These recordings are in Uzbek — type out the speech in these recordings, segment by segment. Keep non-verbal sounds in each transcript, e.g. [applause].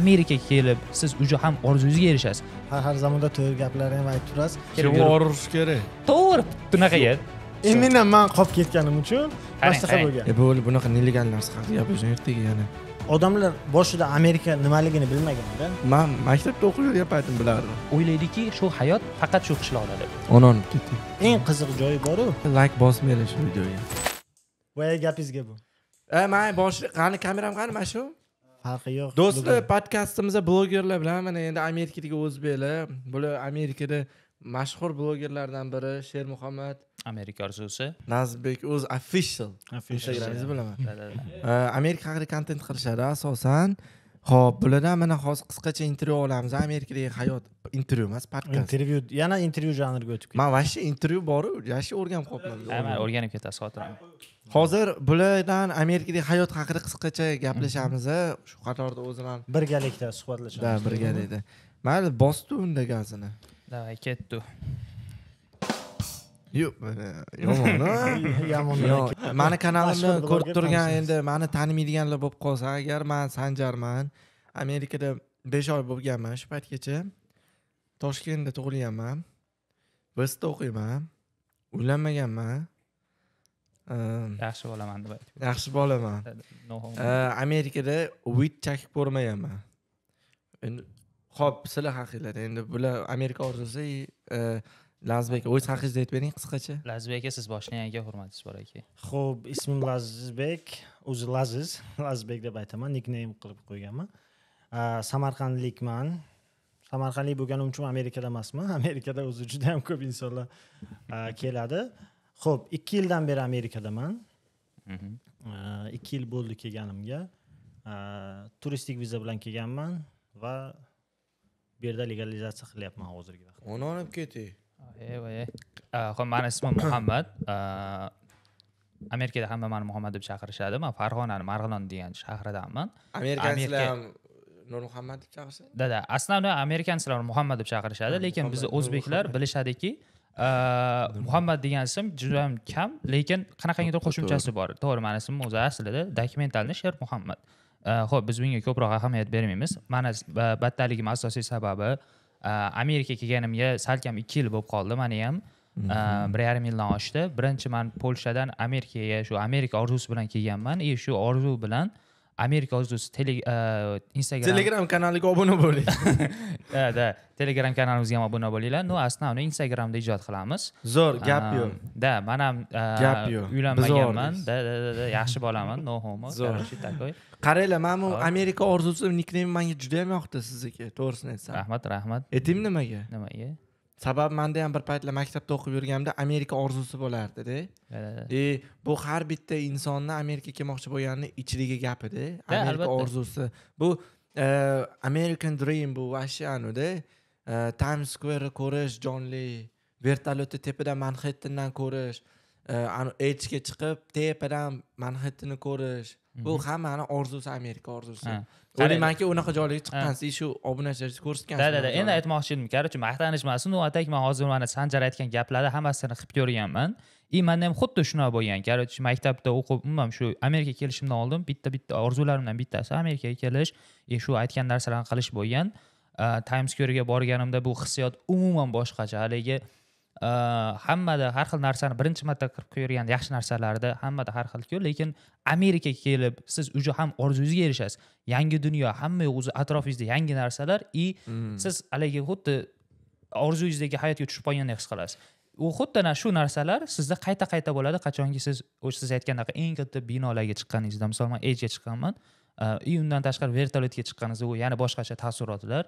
amerikaga kelib siz уже ham orzungizga erishasiz har har zamonda to'g'ri gaplarni ham aytib turasiz kim borish kerak to'g'ri bunaqaga именно man qolib ketganim uchun boshqa bo'lgan e, bo'ldi bunaqa nelegal narsa haqida gapirishni ertaga yana odamlar boshida amerika nimaligini bilmaganda man maktabda yurgan paytim bilardim o'ylaydiki shu hayot faqat shu qishloqda deb onani ketdi eng qiziq joyi boru layk bosmanglar shu videoga voy gapingizga bu e man boshida qani kameram qani mana shu farqi yo'q do'stlar podkastimizda blogerlar bilan mana endi amerikadagi o'zbeklar bular amerikada mashhur blogerlardan biri muhammad amerika orzusi nazbek o'z official instagramingizni bilaman amerika haqida kontent qilishadi asosan ho'p bulardan mana hozir qisqacha intervyu olamiz amerikadagi hayot intervyu emas podkast intervyu yana intervyu janriga o'tib ketdi man вообще intervyu boru вообще o'rganib qolibman o'rganib ketasiz xotiram hozir bulardan amerikadagi hayot haqida qisqacha gaplashamiz shu qatorda bilan birgalikda suhbatlashamiz да birgalikda mayli bosdi unda gazini давай ketdi yo'q yomon yomon [laughs] mani kanalimni ko'rib turgan endi mani tanimaydiganlar bo'lib qolsa agar man sanjarman amerikada besh oy bo'lganman shu paytgacha toshkentda tug'ilganman vsda o'qiyman uylanmaganman Ehm, yaxshi bolaman deb aytib yaxshi bolaman amerikada uit chakib ko'rmaganman endi ho'p sizlar haqinglar endi bular amerika orzusi laziz aka o'z haqingizni aytib bering qisqacha laziz aka siz boshlang aka hurmatingiz bor aka ho'p ismim lazizbek o'zi laziz [laughs] lazizbek deb aytaman nikneym qilib qo'yganman samarqandlikman samarqandlik bo'lganim uchun amerikada emasman [laughs] amerikada o'zi juda yam ko'p insonlar keladi ho'p ikki yildan beri amerikadaman mhm. ikki yil bo'ldi kelganimga turistik viza bilan kelganman va bu yerda legalizatsiya qilyapman hozirgi vaqtda uni olib keting ho'p mani ismim [coughs] muhammad amerikada hamma mani muhammad deb chaqirishadi man farg'onani marg'ilon degan shahridanman amerikachilar ham nur deb chaqirishadi да да основной amerikanslar muhammad deb chaqirishadi lekin bizni o'zbeklar bilishadiki muhammad degan ism juda ham kam lekin qanaqangidir qo'shimchasi bor to'g'ri mani o'zi aslida dokumentalni sher muhammad ho'p biz bunga ko'proq ahamiyat bermaymiz mani baddaligimni asosiy sababi amerikaga kelganimga salkam ikki yil bo'lib qoldi mani ham bir yarim yildan oshdi birinchi man polshadan amerikaga shu amerika orzusi bilan kelganman и shu orzu bilan amerika orzusi e, instagram telegram kanaliga obuna bo'ling да [laughs] e, telegram kanalimizga ham obuna bo'linglar ну основной instagramda ijod qilamiz zo'r gap yo'q да man ham e, gap yo'q uylanmaganman да да да yaxshi bolaman no homo короче такой qaranglar mana bu amerika orzusi nikneymi manga judayam yoqdi sizniki to'g'risini aytsam rahmat rahmat aytingmi nimaga nimaga sababi manda ham bir paytlar maktabda o'qib yurganimda amerika orzusi bo'lardida и e, bu har bitta insonni amerikaga kelmoqchi bo'lganini ichidagi gapida amerika orzusi bu e, american dream bu вообще anavida e, times square ko'rish jonli vertolyotni tepadan manhettandan ko'rish edjga chiqib tepadan manhettanni ko'rish bu mhm. hammani orzusi amerika orzusi o'ylaymanki unaqa joylarga chiqqansiz shu obunachilarni ko'rsatgansiz да да endi aytmoqchi edim короче emas u atak man hozir mana sanjar aytgan gaplarni hammasini qilib ko'rganman и manda ham xuddi shunaqa bo'lgan короче maktabda o'qib umuman shu amerika kelishimdan oldin bitta bitta orzularimdan bittasi amerikaga kelish и e, shu aytgan narsalarni qilish bo'lgan times squarega borganimda bu hissiyot umuman boshqacha haligi Э, hammada har xil narsani birinchi marta kirib ko'rgan yaxshi narsalarni hammada har xilku lekin amerikaga kelib siz уже ham orzungizga erishasiz yangi dunyo hamma yoq o'zi atrofingizda yangi narsalar и mm. siz haligi xuddi orzuingizdagi hayotga tushib qolgandek his qilasiz u xuddi ana shu narsalar sizda qayta qayta bo'ladi qachonki siz o'sha siz aytgandaq eng katta binolarga chiqqaningizda misol man edga chiqqanman э, и undan tashqari vertolyotga chiqqaningizda u yana boshqacha taassurotlar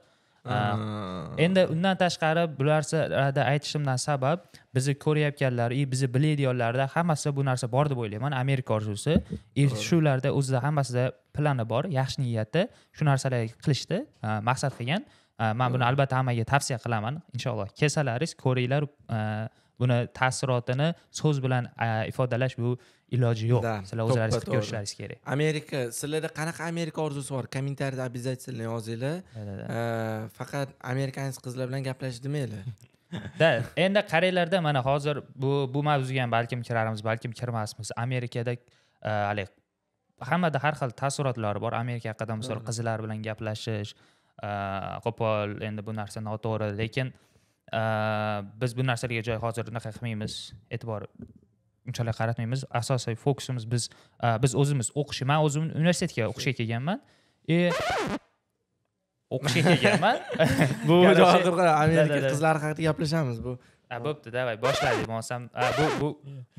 endi undan tashqari bularda aytishimdan sabab bizni ko'rayotganlar и bizni biladiganlarda hammasida bu narsa bor deb o'ylayman amerika orzusi и shularda o'zida hammasida plani bor yaxshi niyati shu narsalarni qilishdi maqsad qilgan man buni albatta hammaga tavsiya qilaman inshaalloh kelsalaringiz ko'ringlar buni taassurotini so'z bilan ifodalash bu iloji yo'q sizlar o'zlaringiz ko'rishlaringiz kerak amerika sizlarda qanaqa amerika orzusi bor kommentariyada обязательно yozinglar э, faqat amerikanец qizlar bilan gaplashib demanglar [laughs] да endi qaranglarda mana hozir bu bu mavzuga ham balkim kirarmiz balkim kirmasmiz amerikada э, haligi hammada har xil taassurotlari bor amerika haqida misol qizlar bilan gaplashish э, qo'pol endi bu narsa noto'g'ri lekin biz bu narsalarga joy hozir unaqa qilmaymiz e'tibor unchalik qaratmaymiz asosiy fokusimiz biz biz o'zimiz o'qishga man o'zim universitetga o'qishga kelganman и e, o'qishga kelganman [laughs] bu [laughs] amerika qizlari haqida gaplashamiz bu bo'pti давай boshladik bo'lmasam bu bu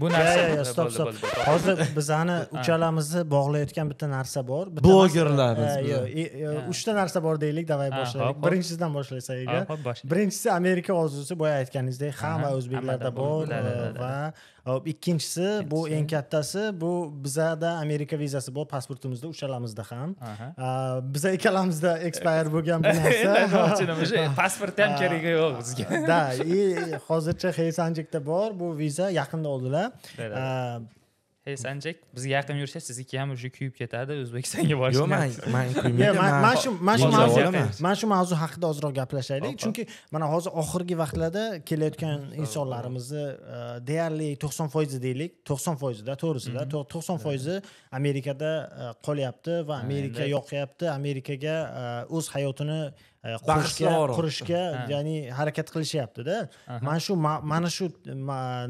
bu narsa stop stop hozir bizani [laughs] uchalamizni bog'layotgan bitta narsa bor blogerlar yo'q e, uchta narsa bor deylik давай boshlaylik birinchisidan boshlasak agar birinchisi amerika orzusi boya aytganingizdek hamma o'zbeklarda bor e, va hop ikkinchisi bu eng kattasi bu bizada amerika vizasi bor pasportimizda uchalamizda ham biza ikkalamizda expire [laughs] bo'lgan bu narsa [laughs] e, pasport ham keragi yo'q bizga да [laughs] и hozircha xeysanjikda bor bu viza yaqinda oldilar hey sanjak bizga yaqin yursa sizniki ham уже kuyib ketadi o'zbekistonga borish yo'q man man [laughs] kuymayman shu man shu mavzu man shu mavzu haqida ozroq gaplashaylik chunki mana hozir oxirgi vaqtlarda kelayotgan insonlarimizni e, deyarli to'qson foizi deylik to'qson foizida to'g'risida mhm. to'qson foizi amerikada e, qolyapti va amerika yoqyapti amerikaga e, o'z hayotini qurishga qurishga ya'ni harakat qilishyaptida mana shu mana shu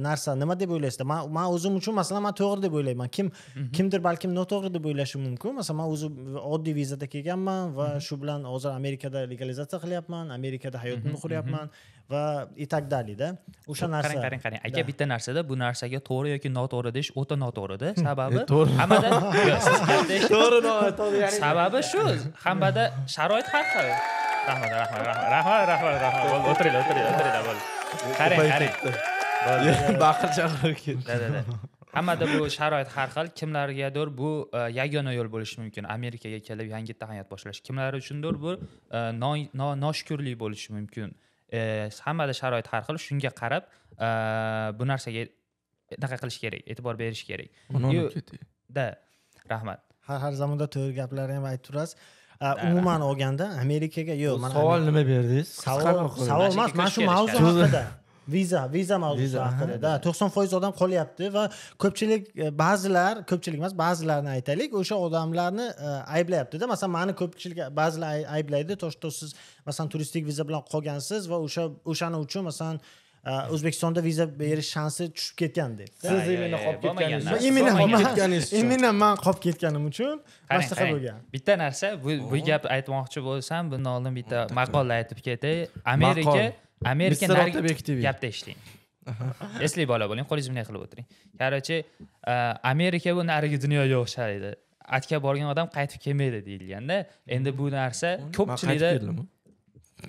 narsa nima deb o'ylaysizlar man o'zim uchun masalan man to'g'ri deb o'ylayman kim mhm. kimdir balkim noto'g'ri deb o'ylashi mumkin masalan man o'zim oddiy vizada kelganman va mhm. shu bilan hozir amerikada legalizatsiya qilyapman amerikada hayotimni mhm, quryapman va и так далее o'sha narsa qarang qarang qarang aka bitta narsada bu narsaga to'g'ri yoki noto'g'ri deyish o'ta noto'g'rida [laughs] sababi e, hammada [laughs] to'g'ri noto'g'ri sababi shu hammada sharoit har xil rahmat rahmat rahmat rahmat rahmat rahmat bo'ldi o'tiringlar o'tiringlar o'tiringlar bo'ldi da hammada bu sharoit har xil kimlargadir bu e, yagona yo'l bo'lishi mumkin amerikaga kelib yangitdan hayot boshlash kimlar uchundir bu e, noshukurlik bo'lishi mumkin e, hammada sharoit har xil shunga qarab bu narsaga anaqa qilish kerak e'tibor berish kerak da rahmat har har zamonda to'g'ri gaplarni ham aytib turasiz umuman olganda amerikaga yo'q mana savol nima berdingiz savol savol emas mana shu mavzu haqida viza viza mavzusi haqida да to'qson foiz odam qolyapti va ko'pchilik e, ba'zilar ko'pchilik emas ba'zilarni aytaylik o'sha odamlarni e, ayblayaptida masalan mani ko'pchilik ba'zilar ayblaydi то что siz masalan turistik viza bilan qolgansiz va o'sha o'shani uchun masalan o'zbekistonda viza berish shansi tushib deb siz именно qolib ketganingiz именно uchun man qolib ketganim uchun maslahat bo'lgan bitta narsa bu gap aytmoqchi bo'lsam bundan oldin bitta maqola aytib ketay amerika amerika gapni eshiting esli bola bo'ling qo'lingizni bunday qilib o'tiring короче amerika bu narigi dunyoga o'xshaydi atka borgan odam qaytib kelmaydi deyilganda endi bu narsa ko'pchilikda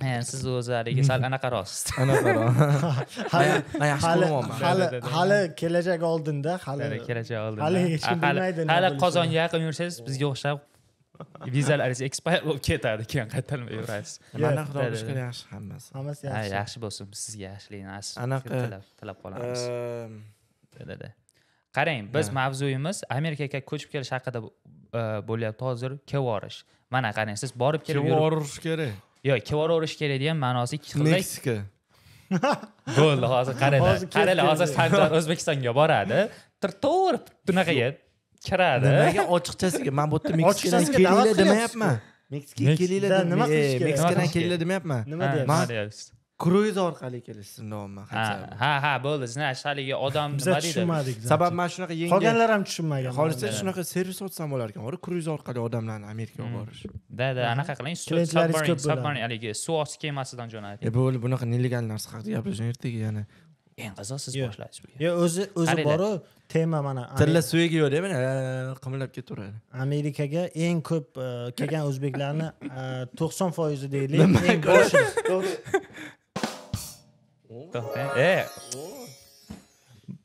siz o'zi haligi sal rost anaqa hali hali hali kelajak oldinda hali kelajak oldinda hali hech kim bilmaydi hali qozonga yaqin yursangiz bizga o'xshab vizalaringiz [laughs] expire bo'lib ketadi keyin qaytarmay yurasiz [laughs] mana xudoga shukur yaxshi hammasi hammasi yaxshi yaxshi bo'lsin sizga yaxshilikni anaqa tilab qolamiz ehm, qarang biz mavzuyimiz amerikaga ko'chib kelish haqida e, bo'lyapti hozir kelib mana qarang siz borib kelib kelib kerak yo'q bor urish kerak degan ma'nosi ikki xil meksika [laughs] bo'ldi hozir qaranglar qaranglar hozir sanjar o'zbekistonga boradi to'g'ri bunaqaga kiradi nimaga ochiqchasiga man bu yerda meksikadan kelinglar demayapman meksikaga kelinglar nima qilish kerak meksikadan kelinglar demayapman nima deyapsiz kruiz orqali kelishsin nomi ha ha bo'ldi значит haligi odam nima deydi tushunmadik sababi mana shunaqa yengil qolganlar ham tushunmagan qolsa shunaqa servis ochsam bo'lar ekan kruiz orqali odamlarni amerikaga olib hmm. borish da da anaqa qiling haligi suv osti kemasidan jo'nating e, bo'ldi bunaqa nelegal narsa haqida gapirishni ertaga yana eng qizig'i siz boshlaysiz yo'q o'zi o'zi boru tema mana tilla suviga yo'qda mana qimirlab ketaveradi amerikaga eng ko'p e, kelgan o'zbeklarni e, to'qson foizi deylik [laughs] [laughs] とね。ええ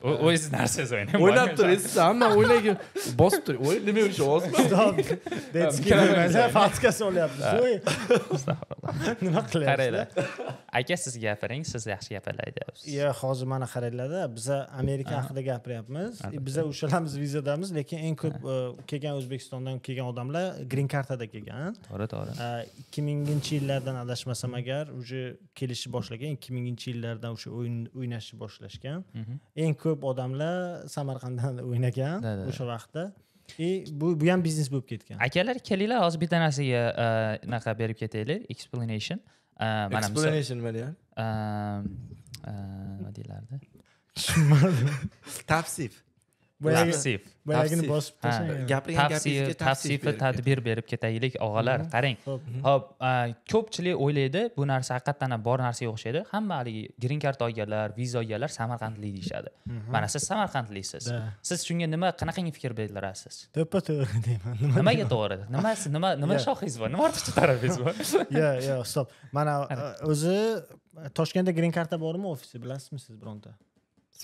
o'zingiz narsangiz o'ynang o'ynab turasiz hamma o'ynagan bosib tur o'y nima uchun ozmi fatska Ne nima qilyapsiz qaranglar aka siz gapiring siz yaxshi gapiryapsiz Yo, hozir mana qaranglarda biza amerika haqida gapiryapmiz biza o'shalamiz vizadamiz lekin eng ko'p kelgan o'zbekistondan kelgan odamlar green kartada kelgan to'g'ri to'g'ri 2000 yillardan adashmasam agar уже kelishni boshlagan 2000 yillardan o'sha o'yin o'ynashni boshlashgan eng ko'p ko'p odamlar samarqanddan [laughs] o'ynagan o'sha vaqtda и e, bu bu ham biznes bo'lib ketgan akalar kelinglar hozir bitta narsaga anaqa e, berib ketaylik explanation e, mana explanation ehm, nima deyapti nima deyilardi tushunmadim [laughs] tavsif tavsif boyagini bosib tavsifi tadbir berib ketaylik og'alar qarang ho'p ko'pchilik o'ylaydi bu narsa haqiqatdan ham bor narsaga o'xshaydi hamma haligi grin karta olganlar viza olganlar samarqandlik deyishadi mana siz samarqandlisiz siz shunga nima qanaqangi fikr bildirasiz to'ppa to'g'ri [laughs] deyman nimaga to'g'ri nima nima nima shoxingiz bor nima ortiqcha tarafingiz bor yo'q [laughs] yo'q stop mana o'zi toshkentda grin karta bormi ofisi bilasizmi siz bironta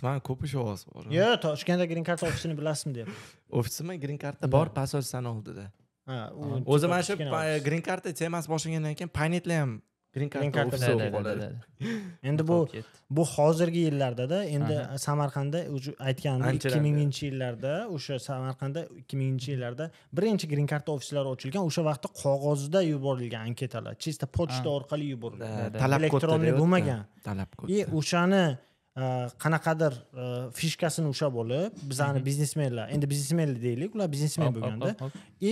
man ko'p ish ovozi bor yo'q toshkentda grin karta ofisini bilasizmi deyapman ofisimi grin karta bor pasos sana oldida o'zi mana shu grin karta temasi boshlangandan keyin panetlar ham grin karta ofisi bo'lib endi bu bu hozirgi yillardada endi samarqandda aytganimdek ikki minginchi yillarda o'sha samarqandda ikki minginchi yillarda birinchi grin karta ofislari ochilgan o'sha vaqtda qog'ozda yuborilgan anketalar чисто почта ah. orqali yuborilgan talab elektronniy bo'lmagan talab kod и o'shani Э, qanaqadir э, fishkasini ushlab olib bizani biznesmenlar endi biznesmenlar deylik ular biznesmen bo'lganda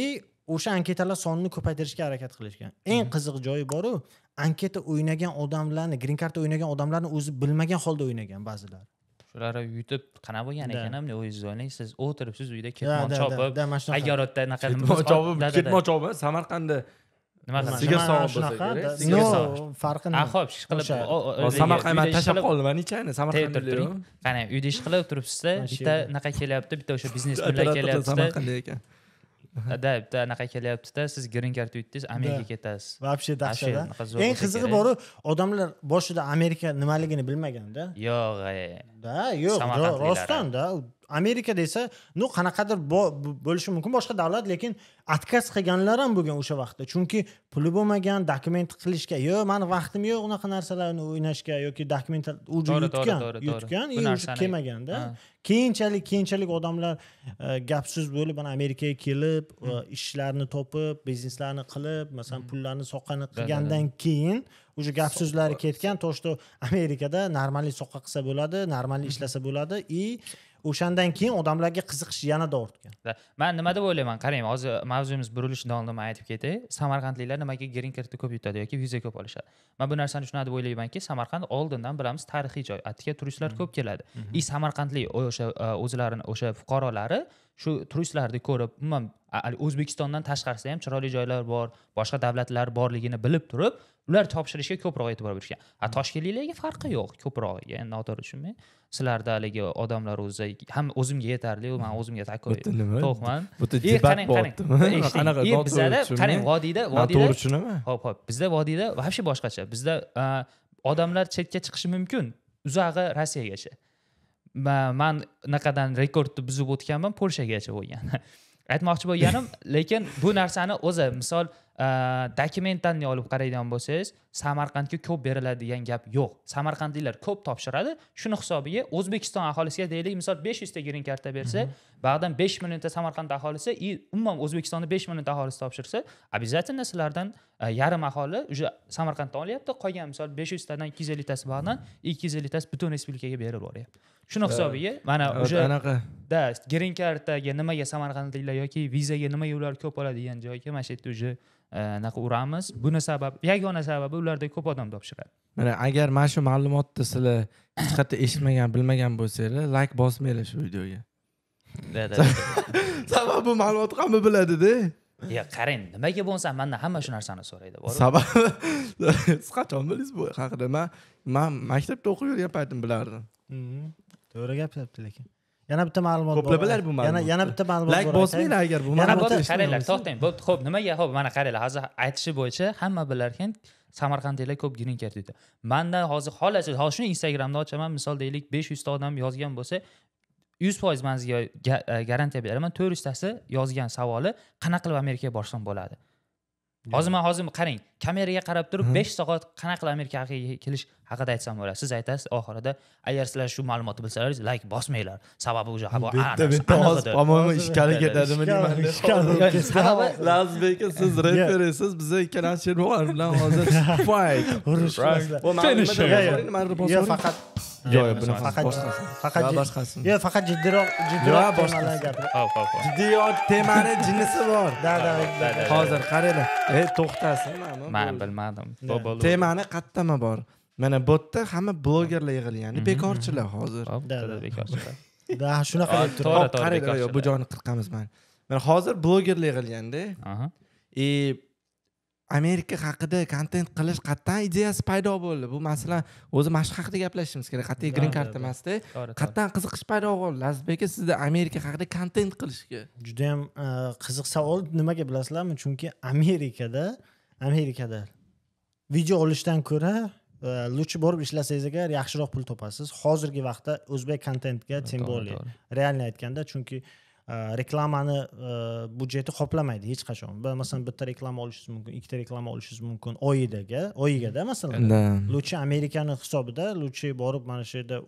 и o'sha anketalar sonini ko'paytirishga harakat qilishgan eng qiziq joyi boru anketa o'ynagan odamlarni grin karta o'ynagan odamlarni o'zi bilmagan holda o'ynagan ba'zilar shularni yutib qanaqa bo'lgan ekan ham o'zingiz o'ylang siz o'tiribsiz uyda ketmon chopib agarodda anaqa ketmon chopib ketmon chopib samarqandda nima qiladi sigir sog'ib bo'lsa kerak sigir farqi nima a ho'p ish qilib samarqand man tashlab qoldim man nechani samarqand turing qani uyda ish qilib turibsizda bitta anaqa kelyapti bitta o'sha biznesmenlar kelyapti samarqandda ekan да bitta anaqa kelyaptida siz grin karta yutdingiz amerikaga ketasiz вообще dahshat eng qizig'i boru odamlar boshida amerika nimaligini bilmaganda yo'q e. да yo'q rostdan да amerika desa ну qanaqadir bo'lishi mumkin boshqa davlat lekin отказ qilganlar ham bo'lgan o'sha vaqtda chunki puli bo'lmagan dokument qilishga yo'q mani vaqtim yo'q unaqa narsalarni o'ynashga yoki dokument u yutgan yutgan и kelmaganda keyinchalik keyinchalik odamlar e, gap so'z bo'lib mana amerikaga kelib e, ishlarni topib bizneslarni qilib masalan pullarni soqqani qilgandan keyin уже gap so'zlari ketgan то что amerikada нормальный soqqa qilsa bo'ladi нормальный ishlasa bo'ladi и o'shandan keyin odamlarga qiziqish yanada ortgan man nima deb o'ylayman qarang hozir mavzuyimiz oldin man aytib ketay samarqandliklar nimaga green kartni ko'p yutadi yoki viza ko'p olishadi man bu narsani shunaqa deb o'ylaymanki samarqand oldindan bilamiz tarixiy joy atga turistlar mm-hmm. ko'p keladi и mm-hmm. samarqandlik o'sha e, o'zlarini o'sha fuqarolari shu turistlarni ko'rib umuman o'zbekistondan tashqarisida ham chiroyli joylar bor boshqa davlatlar borligini bilib turib ular topshirishga ko'proq e'tibor berishgan a toshkentliklarga farqi yo'q ko'proq endi noto'g'ri tushunmang sizlarda haligi odamlar o'zi ham o'zimga yetarli man o'zimga такой to'qman nima qarang bizada qarang vodiyda vodiyda to'g'ri tushunaman hop hop bizda vodiyda вообще boshqacha bizda odamlar chetga chiqishi mumkin uzag'i rossiyagacha man anaqadan rekordni buzib o'tganman polshagacha bo'lgan [laughs] aytmoqchi bo'lganim lekin bu narsani o'zi misol dokumentlarni э, olib qaraydigan bo'lsangiz samarqandga ko'p beriladigan gap yo'q samarqandliklar ko'p topshiradi shuni hisobiga o'zbekiston aholisiga deylik misol besh yuzta grin karta bersa mhm. bag'dan besh millionta samarqand aholisi и umuman o'zbekistonni besh millionta aholisi topshirsa обязательно sizlardan e, yarim aholi уже samarqanddan olyapti qolgan misol besh yuztadan ikki yuz elliktasi bag'dan ikki yuz elliktasi butun respublikaga berib boryapti shuni hisobiga mana уже anaqa да grin kartaga nimaga samarqandliklar yoki vizaga nimaga ular ko'p oladigan joyga mana shu yerda уже anaqa uramiz buni sababi yagona sababi ularda ko'p odam topshiradi mana agar mana shu ma'lumotni sizlar hech qayerda eshitmagan bilmagan bo'lsanglar layk bosmanglar shu videoga [laughs] sababi bu ma'lumotni hamma biladida yo qarang nimaga bo'lsa mandan hamma shu narsani so'raydi sababi [laughs] siz qachon bildingiz bu haqida man man maktabda o'qib yurgan paytim bilardim mm-hmm. to'g'ri gapiryapti lekin yana bitta ma'lumot ko'plabilar bu ma'lumot yana bitta ma'lumot layk bosmanglar agar bu ma'lumot qaranglar to'xtang bo'pti ho'p nimaga ho'p mana qaranglar hozir aytishi bo'yicha hamma bilarkan samarqandliklar ko'p grin kart deydi manda hozir xohlasangiz hozir shuni instagramda ochaman misol deylik besh yuzta odam yozgan bo'lsa yuz foiz man sizga e, garantiya beraman to'rt yuztasi yozgan savoli qanaqa qilib amerikaga borsam bo'ladi hozir man hozir qarang kameraga qarab turib besh soat qanaqa qilib amerikaga kelish haqida aytsam bo'ladi siz aytasiz oxirida agar sizlar shu ma'lumotni bilsalaringiz like bosmanglar sababi уже bitta bitta hozir по-моему ishkali ketadimi lazim aka siz referisiz biza ikkalamiz shermuhammad bilan hozir [laughs] fight urush faqat yo'q buni faqat faqat boshqasini yo'q faqat jiddiroq jiddiroq temalar gapir temani jinisi bor da da hozir qaranglar ey to'xtasin man bilmadim temani qayerdami bor mana bu yerda hamma blogerlar yig'ilgan bekorchilar hozir bekorchilar da shunaqa to'g'ri qaranglar bu joyni qirqamiz mana mana hozir blogerlar yig'ilganda и e amerika haqida kontent qilish qatdan ideyasi paydo bo'ldi bu masalan o'zi mana shu haqida gaplashishimiz kerak qat'iy grin karta emasda qatdan qiziqish paydo bo'ldi lazizbek aka sizda amerika haqida kontent qilishga juda yam e, qiziq savol nimaga bilasizlarmi chunki amerikada amerikada video olishdan ko'ra лучше e, borib ishlasangiz agar yaxshiroq pul topasiz hozirgi vaqtda o'zbek kontentga тем более реально aytganda chunki reklamani budjeti qoplamaydi hech qachon masalan bitta reklama olishingiz mumkin ikkita reklama olishingiz mumkin oyidaga oyigada masalan luchi amerikani hisobida luchi borib mana shu yerda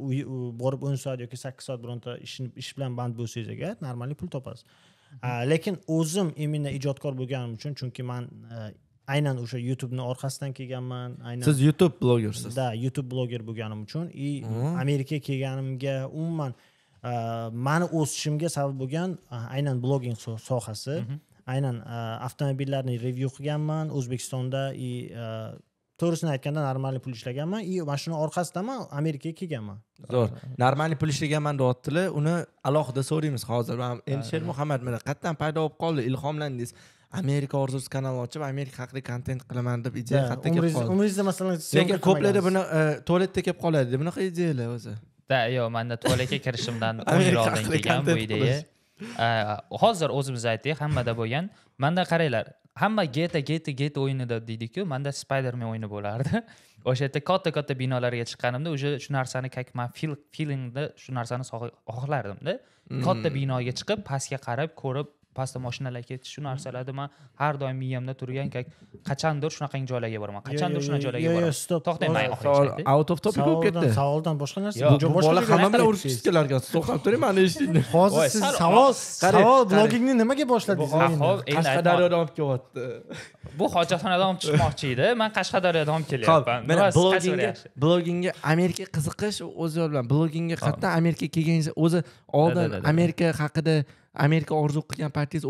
borib o'n soat yoki sakkiz soat bironta ish bilan band bo'lsangiz agar нормальный pul topasiz lekin o'zim именно ijodkor bo'lganim uchun chunki man э, aynan o'sha youtubeni orqasidan kelganman aynan siz youtube blogersiz да youtube bloger bo'lganim uchun и amerikaga kelganimga umuman Э, mani o'sishimga sabab bo'lgan aynan bloging sohasi mhm. aynan avtomobillarni review qilganman o'zbekistonda и to'g'risini aytganda нормальный pul ishlaganman и mana shuni orqasida man amerikaga kelganman zo'r нормальный pul ishlaganman deyaptilar uni alohida so'raymiz hozir endi shermuhammad mana qayerdan paydo bo'lib qoldi ilhomlandingiz amerika orzusi kanalini ochib amerika haqida kontent qilaman deb ideya qayerdan kelib qoldi umringizda masalan lekin ko'plarda buni e, tualetda kelib qoladi bunaqa ideyalar o'zi da yo'q manda tualetga kirishimdan o'n yil oldin kelgan bu ideya hozir o'zimiz aytdik hammada bo'lgan manda qaranglar hamma geta geta geta o'yinida deydiku manda spiderman o'yini bo'lardi [laughs] o'sha yerda katta katta binolarga chiqqanimda уже shu narsani как man feelingda shu narsani xohlardimda katta hmm. binoga chiqib pastga qarab ko'rib pastda mashinalar ketish shu hmm. narsalarni man har doim miyamda turgan qachondir shunaqangi joylarga boraman qachondir shunaqa joylarga boraman yo'q stop to'xtamang out of topic bo'lib ketdi savoldan boshqa narsa yo'q bola hamma bilan urushib ketganlar to'xtab turing mani eshitingda [laughs] hozir siz savol savol blogingni nimaga boshladingiz qashqadaryodan olib kelyapti bu hojatxonadan olib chiqmoqchi edi man qashqadaryodan olib kelyapman blogingga blogingga amerika qiziqish o'zi bilan blogingga qatta amerika kelganingizda o'zi oldin amerika haqida amerika orzu qilgan partiyangiz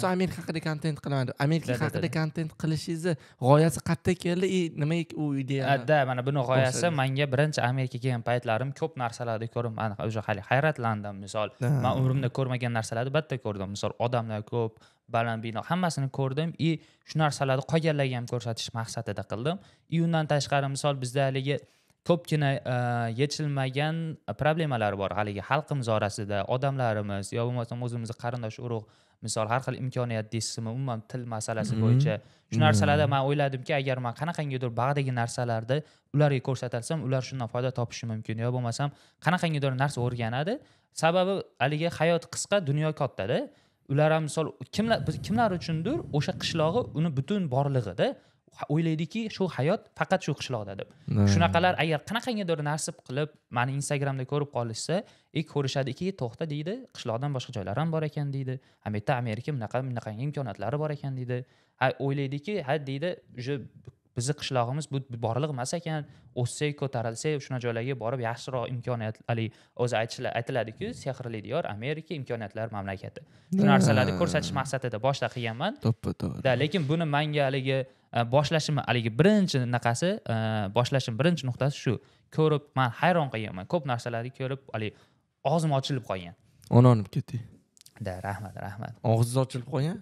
so'ng amerika haqida kontent qilaman deb amerika haqida kontent qilishingizni g'oyasi qayerdan keldi и nimaga u idea да mana buni g'oyasi manga birinchi amerikaga kelgan paytlarim ko'p narsalarni ko'rib man уже hali hayratlandim misol man umrimda ko'rmagan narsalarni bitta ko'rdim misol odamlar ko'p baland bino hammasini ko'rdim и shu narsalarni qolganlarga ham ko'rsatish maqsadida qildim и undan tashqari misol bizda haligi ko'pgina e, yechilmagan problemalar bor haligi xalqimiz orasida odamlarimiz yo bo'lmasam o'zimizni qarindosh urug' misol har xil imkoniyat deysizmi umuman til masalasi mhm. bo'yicha shu narsalarda mhm. man o'yladimki agar man qanaqangidir bag'dagi narsalarni ularga ko'rsatilsam ular shundan foyda topishi mumkin yo bo'lmasam qanaqangidir narsa o'rganadi sababi haligi hayot qisqa dunyo kattada ular ham misol kimlar kimlar uchundir o'sha qishlog'i uni butun borlig'ida o'ylaydiki shu hayot faqat shu qishloqda deb shunaqalar agar qanaqangadir nasib qilib mani instagramda ko'rib qolishsa и ko'rishadiki to'xta deydi qishloqdan boshqa joylar ham bor ekan deydi a bu yerda amerika bunaqa bunaqangi imkoniyatlari bor ekan deydi ha o'ylaydiki ha deydi уже bizni qishlog'imiz bu borliq emas ekan o'ssa ko'tarilsa shuna joylarga borib yaxshiroq imkoniyat haligi o'zi aytiladiku sehrli diyor amerika imkoniyatlar mamlakati bu narsalarni ko'rsatish maqsadida boshida qilganman to'ppa to'g'ri lekin buni manga haligi e, boshlashim haligi birinchi anaqasi e, boshlashim birinchi nuqtasi shu ko'rib man hayron qolganman ko'p narsalarni ko'rib haligi og'zim ochilib qolgan ononib ketdik да rahmat rahmat og'zingiz ochilib qolgan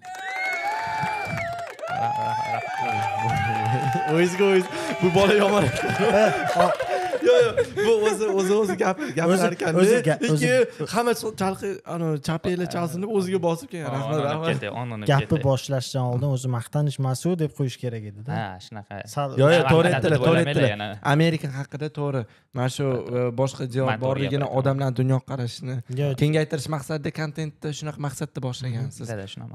Oiz, oiz. Bu balayı yaman. yo'q bu o'zi o'zi o'zi gapirar o'zi keyin hamma chalqi chapela chalsin deb o'ziga bosib keyin rahmat rahmat gapni boshlashdan oldin o'zi maqtanish mas'ul deb qo'yish kerak edida ha shunaqa yo'q yo'q to'g'ri aytdilar to'g'ri aytdilar amerika haqida to'g'ri mana shu e, boshqa diyor borligini odamlarni dunyoqarashini kengaytirish maqsadida kontentni shunaqa maqsadda boshlagansiz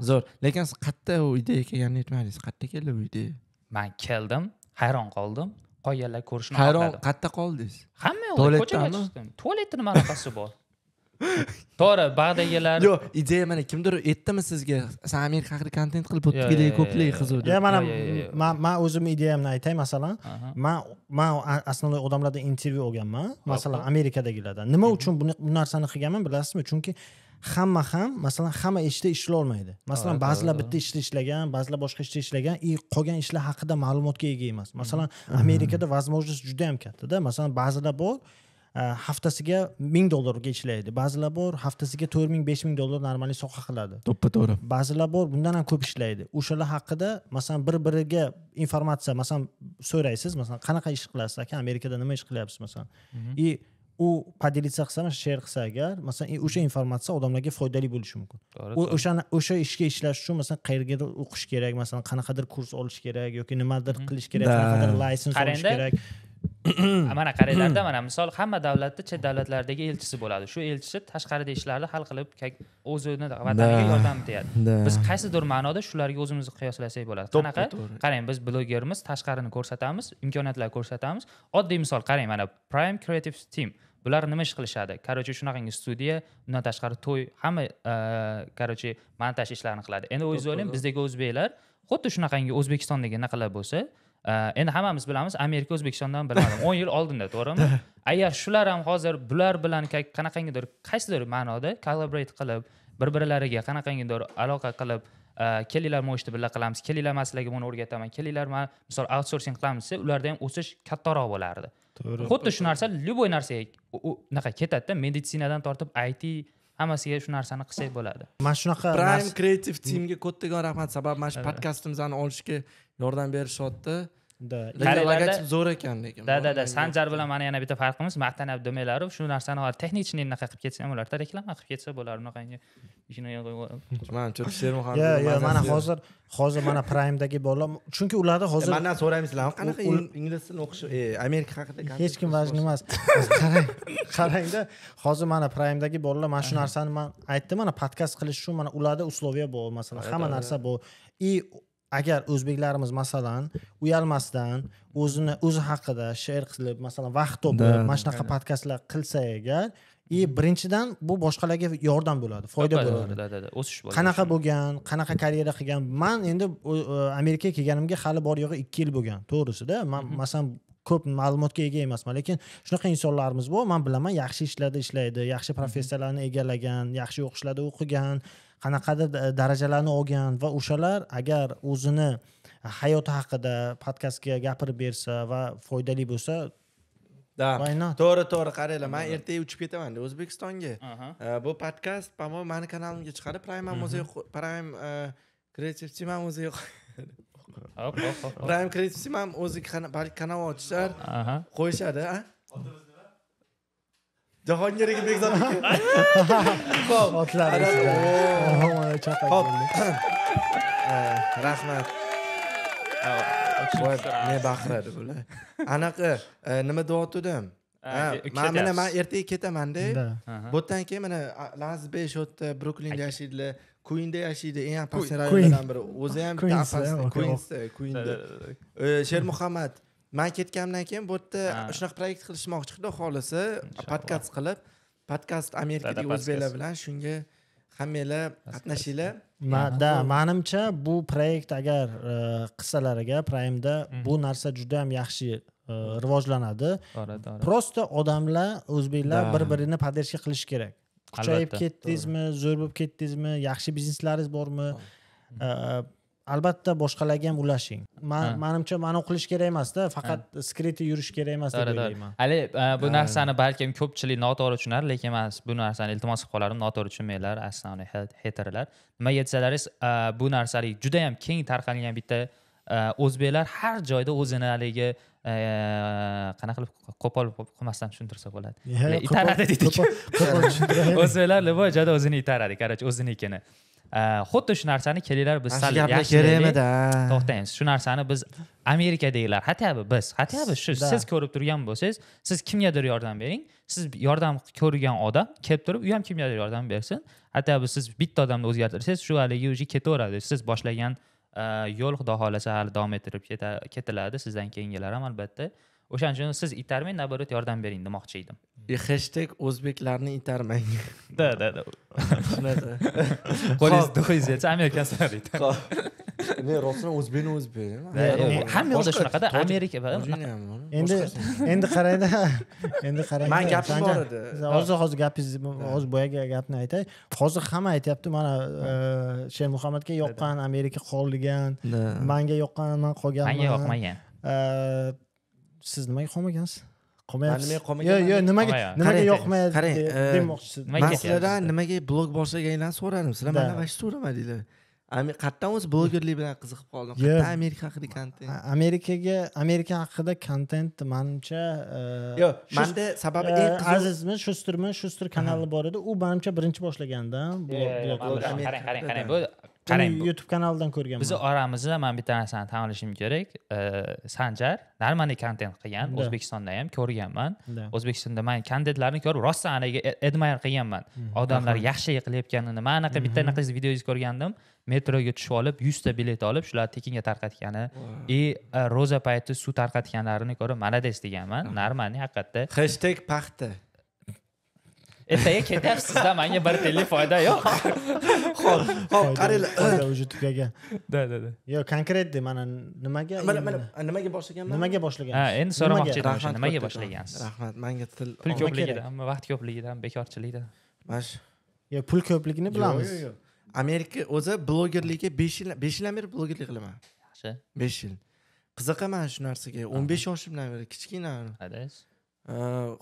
zo'r lekin siz qayerda u ideya kelganini aytmadingiz qayerda keldi bu ideya man keldim hayron qoldim qolganlar ko'rishni hayron qayerda qoldingiz hamma yoqda ko'chaga chiqdim tualetni nima aloqasi bor to'g'ri bag'dagilar yo'q ideya mana kimdir aytdimi sizga san amerika haqida kontent qilib o'tdagidek ko'plik qiziq yo'q mana man o'zimni ideyamni aytay masalan man man основной odamlardan intervyu olganman masalan amerikadagilardan nima uchun bu narsani qilganman bilasizmi chunki hamma ham masalan hamma ishda olmaydi masalan ba'zilar bitta ishda ishlagan ba'zilar boshqa ishda ishlagan и qolgan ishlar haqida ma'lumotga ega emas mm-hmm. masalan mm-hmm. amerikada возможность juda yam kattada masalan ba'zilar bor e, haftasiga ming dollarga ishlaydi ba'zilar bor haftasiga to'rt ming besh ming dollar normalniy soha qiladi to'ppa to'g'ri ba'zilar bor bundan ham ko'p ishlaydi o'shalar haqida masalan bir biriga informatsiya masalan so'raysiz masalan qanaqa ish qilasiz aka amerikada nima ish qilyapsiz masalan mm-hmm. и u поделиться qilsa sher qilsa agar masalan o'sha informatsiya odamlarga foydali bo'lishi mumkin u o'shani o'sha ishga ishlash uchun masalan qayergadir o'qish kerak masalan qanaqadir kurs olish kerak yoki nimadir qilish kerak qanaqadir lisens olish kerak [clears throat] mana qaranglarda mana misol hamma davlatda chet davlatlardagi elchisi bo'ladi shu elchisi tashqarida ishlarni hal qilib o'zini vataniga yordam deyadi biz qaysidir ma'noda shularga o'zimizni qiyoslasak bo'ladi qanaqa qarang biz blogermiz tashqarini ko'rsatamiz imkoniyatlarni ko'rsatamiz oddiy misol qarang mana prime creative team bular nima ish qilishadi короче shunaqangi studiya undan tashqari to'y hamma короче e, montaj ishlarini qiladi endi o'zingiz o'ylang bizdagi o'zbeklar xuddi shunaqangi o'zbekistondagi anaqalar bo'lsa Э, endi hammamiz bilamiz amerika o'zbekistondan bilmadim [laughs] o'n yil oldinda to'g'rimi agar shular ham hozir bular bilan qanaqangidir qaysidir ma'noda collaborate qilib bir birlariga qanaqangidir aloqa qilib e, kelinglar mana ishni birga qilamiz kelinglar man sizlarga buni o'rgataman kelinglar man misol outsourcing qilamiz desa ularda ham o'sish kattaroq bo'lardi to'g'ri xuddi shu narsa любой narsaga unaqa ketadida meditsinadan tortib it hammasiga shu narsani qilsak bo'ladi mana shunaqa prime creative hmm. teamga kattakon rahmat sabab mana shu podkastimizni olishga yordam berishyapti logotip zo'r ekan lekin да да да sanjar bilan mana yana bitta farqimiz maqtanib abdumelarov shu narsani hozir texnichniy unaqa qilib ketsa ham ularda reklama qilib ketsa bo'lar unaqangi ishini manimcha sermuhan yo mana hozir hozir mana primedagi bola chunki ularda e, hozir mandan so'raymiz sizlar qanaqa ingliz tilini o'qish e, amerika haqida hech kim vajin emas qarang qarangda hozir mana primedagi bolalar mana shu narsani man aytdim mana podkast qilish uchun mana ularda условия bor masalan hamma narsa bor и agar o'zbeklarimiz masalan uyalmasdan o'zini o'zi haqida she'r qilib masalan vaqt topib mana shunaqa podkastlar qilsa agar и birinchidan bu boshqalarga yordam bo'ladi foyda bo'ladi o'sish qanaqa bo'lgan qanaqa karyera qilgan man endi amerikaga kelganimga hali bor yo'g'i ikki yil bo'lgan to'g'risida man mhm. masalan ko'p ma'lumotga ega emasman lekin shunaqa insonlarimiz bor man bilaman yaxshi ishlarda ishlaydi yaxshi mhm. professiyalarni egallagan yaxshi o'qishlarda o'qigan qanaqadir darajalarni olgan va o'shalar agar o'zini hayoti haqida podkastga gapirib bersa va foydali bo'lsa да to'g'ri to'g'ri qaranglar man ertaga uchib ketaman o'zbekistonga bu podkast по моему mani kanalimga chiqadi mhm. prime e, o'zi [laughs] prime creative team ham o'zi prime creative team ham o'zi balki kanal ochishar qo'yishadi jahongir aka bekzodniki ho'p otlari ho'p rahmat ne baqiradi bular anaqa eh, nima deyotgandim eh, man mana man ertaga ketamanda bu yerdan keyin mana lazbek shu yerda bruklinda yashaydilar quinda yashaydi eng past اوزه biri o'zi ham کوین شیر محمد man ketganimdan keyin bu yerda shunaqa proyekt qilishmoqchi xudo xohlasa podkast qilib podkast amerikadagi o'zbeklar bilan shunga hammanglar qatnashinglar да manimcha bu proyekt agar e, qilsalariga agar primeda hmm. bu narsa juda yam yaxshi e, rivojlanadi просто odamlar o'zbeklar bir birini поддержка qilish kerak kuchayib ketdingizmi zo'r bo'lib ketdingizmi yaxshi bizneslaringiz bormi albatta boshqalarga ham ulashing manimcha mana qilish kerak emasda faqat skritda yurish kerak emas deb o'ylayman hali e, bu narsani balkim ko'pchilik noto'g'ri tushunar lekin man bu narsani iltimos qilib qolarim noto'g'ri tushunmanglar основной heterlar nima yetsalaringiz e, bu narsalik juda yam keng tarqalgan bitta e, o'zbeklar har joyda o'zini haligi qanaqa qilib qo'pol qilmasdan tushuntirsa bo'ladi itaradi dedik [laughs] o'zbeklar любой joyda o'zini itaradi короче o'zinikini xuddi shu narsani kelinglar biz sal yaxshi kerakmida to'xtaymiz shu narsani biz amerikadagilar hatyabi biz бы shu siz ko'rib turgan bo'lsangiz siz kimgadir yordam bering siz yordam ko'rgan odam kelib turib u ham kimgadir yordam bersin бы siz bitta odamni o'zgartirsangiz shu haligi уже ketaveradi siz boshlagan yo'l xudo xohlasa hali davom ettirib ketiladi sizdan keyingilar ham albatta o'shaning uchun siz itarmang наоборот yordam bering demoqchi edim e, hashtag o'zbeklarni itarmang да да да shunaqa [laughs] qo'lingizni qo'yingiz amerikansizlar men rostdan o'zbekni o'zbek hamma yoqda shunaqada amerika endi endi qarangda [laughs] endi qarang mani gapim bor edi hozir hozir gapingizni hozir boyagi gapni aytay hozir hamma aytyapti mana e, shermuhammadga yoqqan amerika qolgan manga yoqqan man qolganman manga yoqmagan e, siz nimaga qolmagansiz qolmayapsiz nimaga yo'q nimaga nimaga qarang demoqchisiz man sizlardan nimaga blog aylanib so'radim sizlar mandan вообще so'ramadinglar qayerdan o'zi blogerlik bilan qiziqib qoldim qayerdan amerika haqida kontent amerikaga amerika haqida kontent manimcha e, yo'q manda sababi e, eng qiziq azizmi shustermi shuster kanali bor edi u manimcha birinchi boshlagandan qarang qarang qarang bu qarang youtube kanalidan ko'rganman bizni oramizda man bitta narsani tan olishim kerak sanjar narmaniy kontent qilgan o'zbekistonda ham ko'rganman o'zbekistonda man kontentlarni ko'rib rostdan haligi e, admayr qilganman mhm. odamlar yaxshi qilayotganini man anaqa bitta mhm. anaqa videongizni ko'rgandim metroga tushib olib yuzta bilet olib shularni tekinga tarqatgani и e, ro'za payti suv tarqatganlarini ko'rib manades deganman нормальный haqiqatda hashtag paxta ertaga ketyapsizda manga bir tiyinlik foyda yo'q ho'p ho'p qaranglar уже tugagan да да да yo конкретный mana nimaga mana mana nimaga boshlaganman nimaga boshlagan ha endi so'ramoqchi edim o'sha nimaga boshlagansiz rahmat manga til pul ko'pligidan vaqt ko'pligidan bekorchilikdan mana shu yo pul ko'pligini bilamiz amerika o'zi blogerlikka besh yil besh yildan beri blogerlik qilaman yaxshi besh yil qiziqaman shu narsaga o'n besh yoshimdan beri kichkina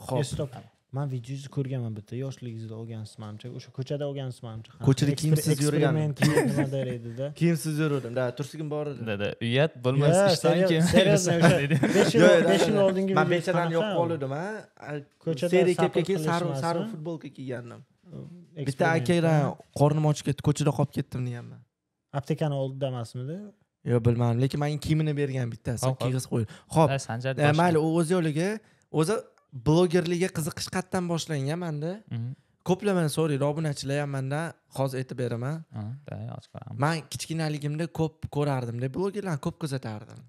hop man videongizni ko'rganman bitta yoshligingizda olgansiz manimcha o'sha ko'chada olgansiz manimcha ko'chada kiyimsiz yurgan [laughs] kiyimsiz yurgandim да tursigim bor edi да uyat bo'lmas ishdan keyin [laughs] besh yil oldingi man bechorani yoqib oluvdim a ko'chada kepka keyin sariq futbolka kiygandim bitta akadan qornim ochib ketdi ko'chada qolib ketdim deganman aptekani oldida emasmidi yo'q bilmadim lekin manga kiyimini bergan bittasi kiygizib qo'yib ho'p mayli u o'z yo'liga o'zi blogerlikka qiziqish qayerdan boshlangan manda mhm. ko'plab mana sorry obunachilar ham manda hozir aytib beraman man kichkinaligimda ko'p ko'rardimda blogerlarni ko'p kuzatardim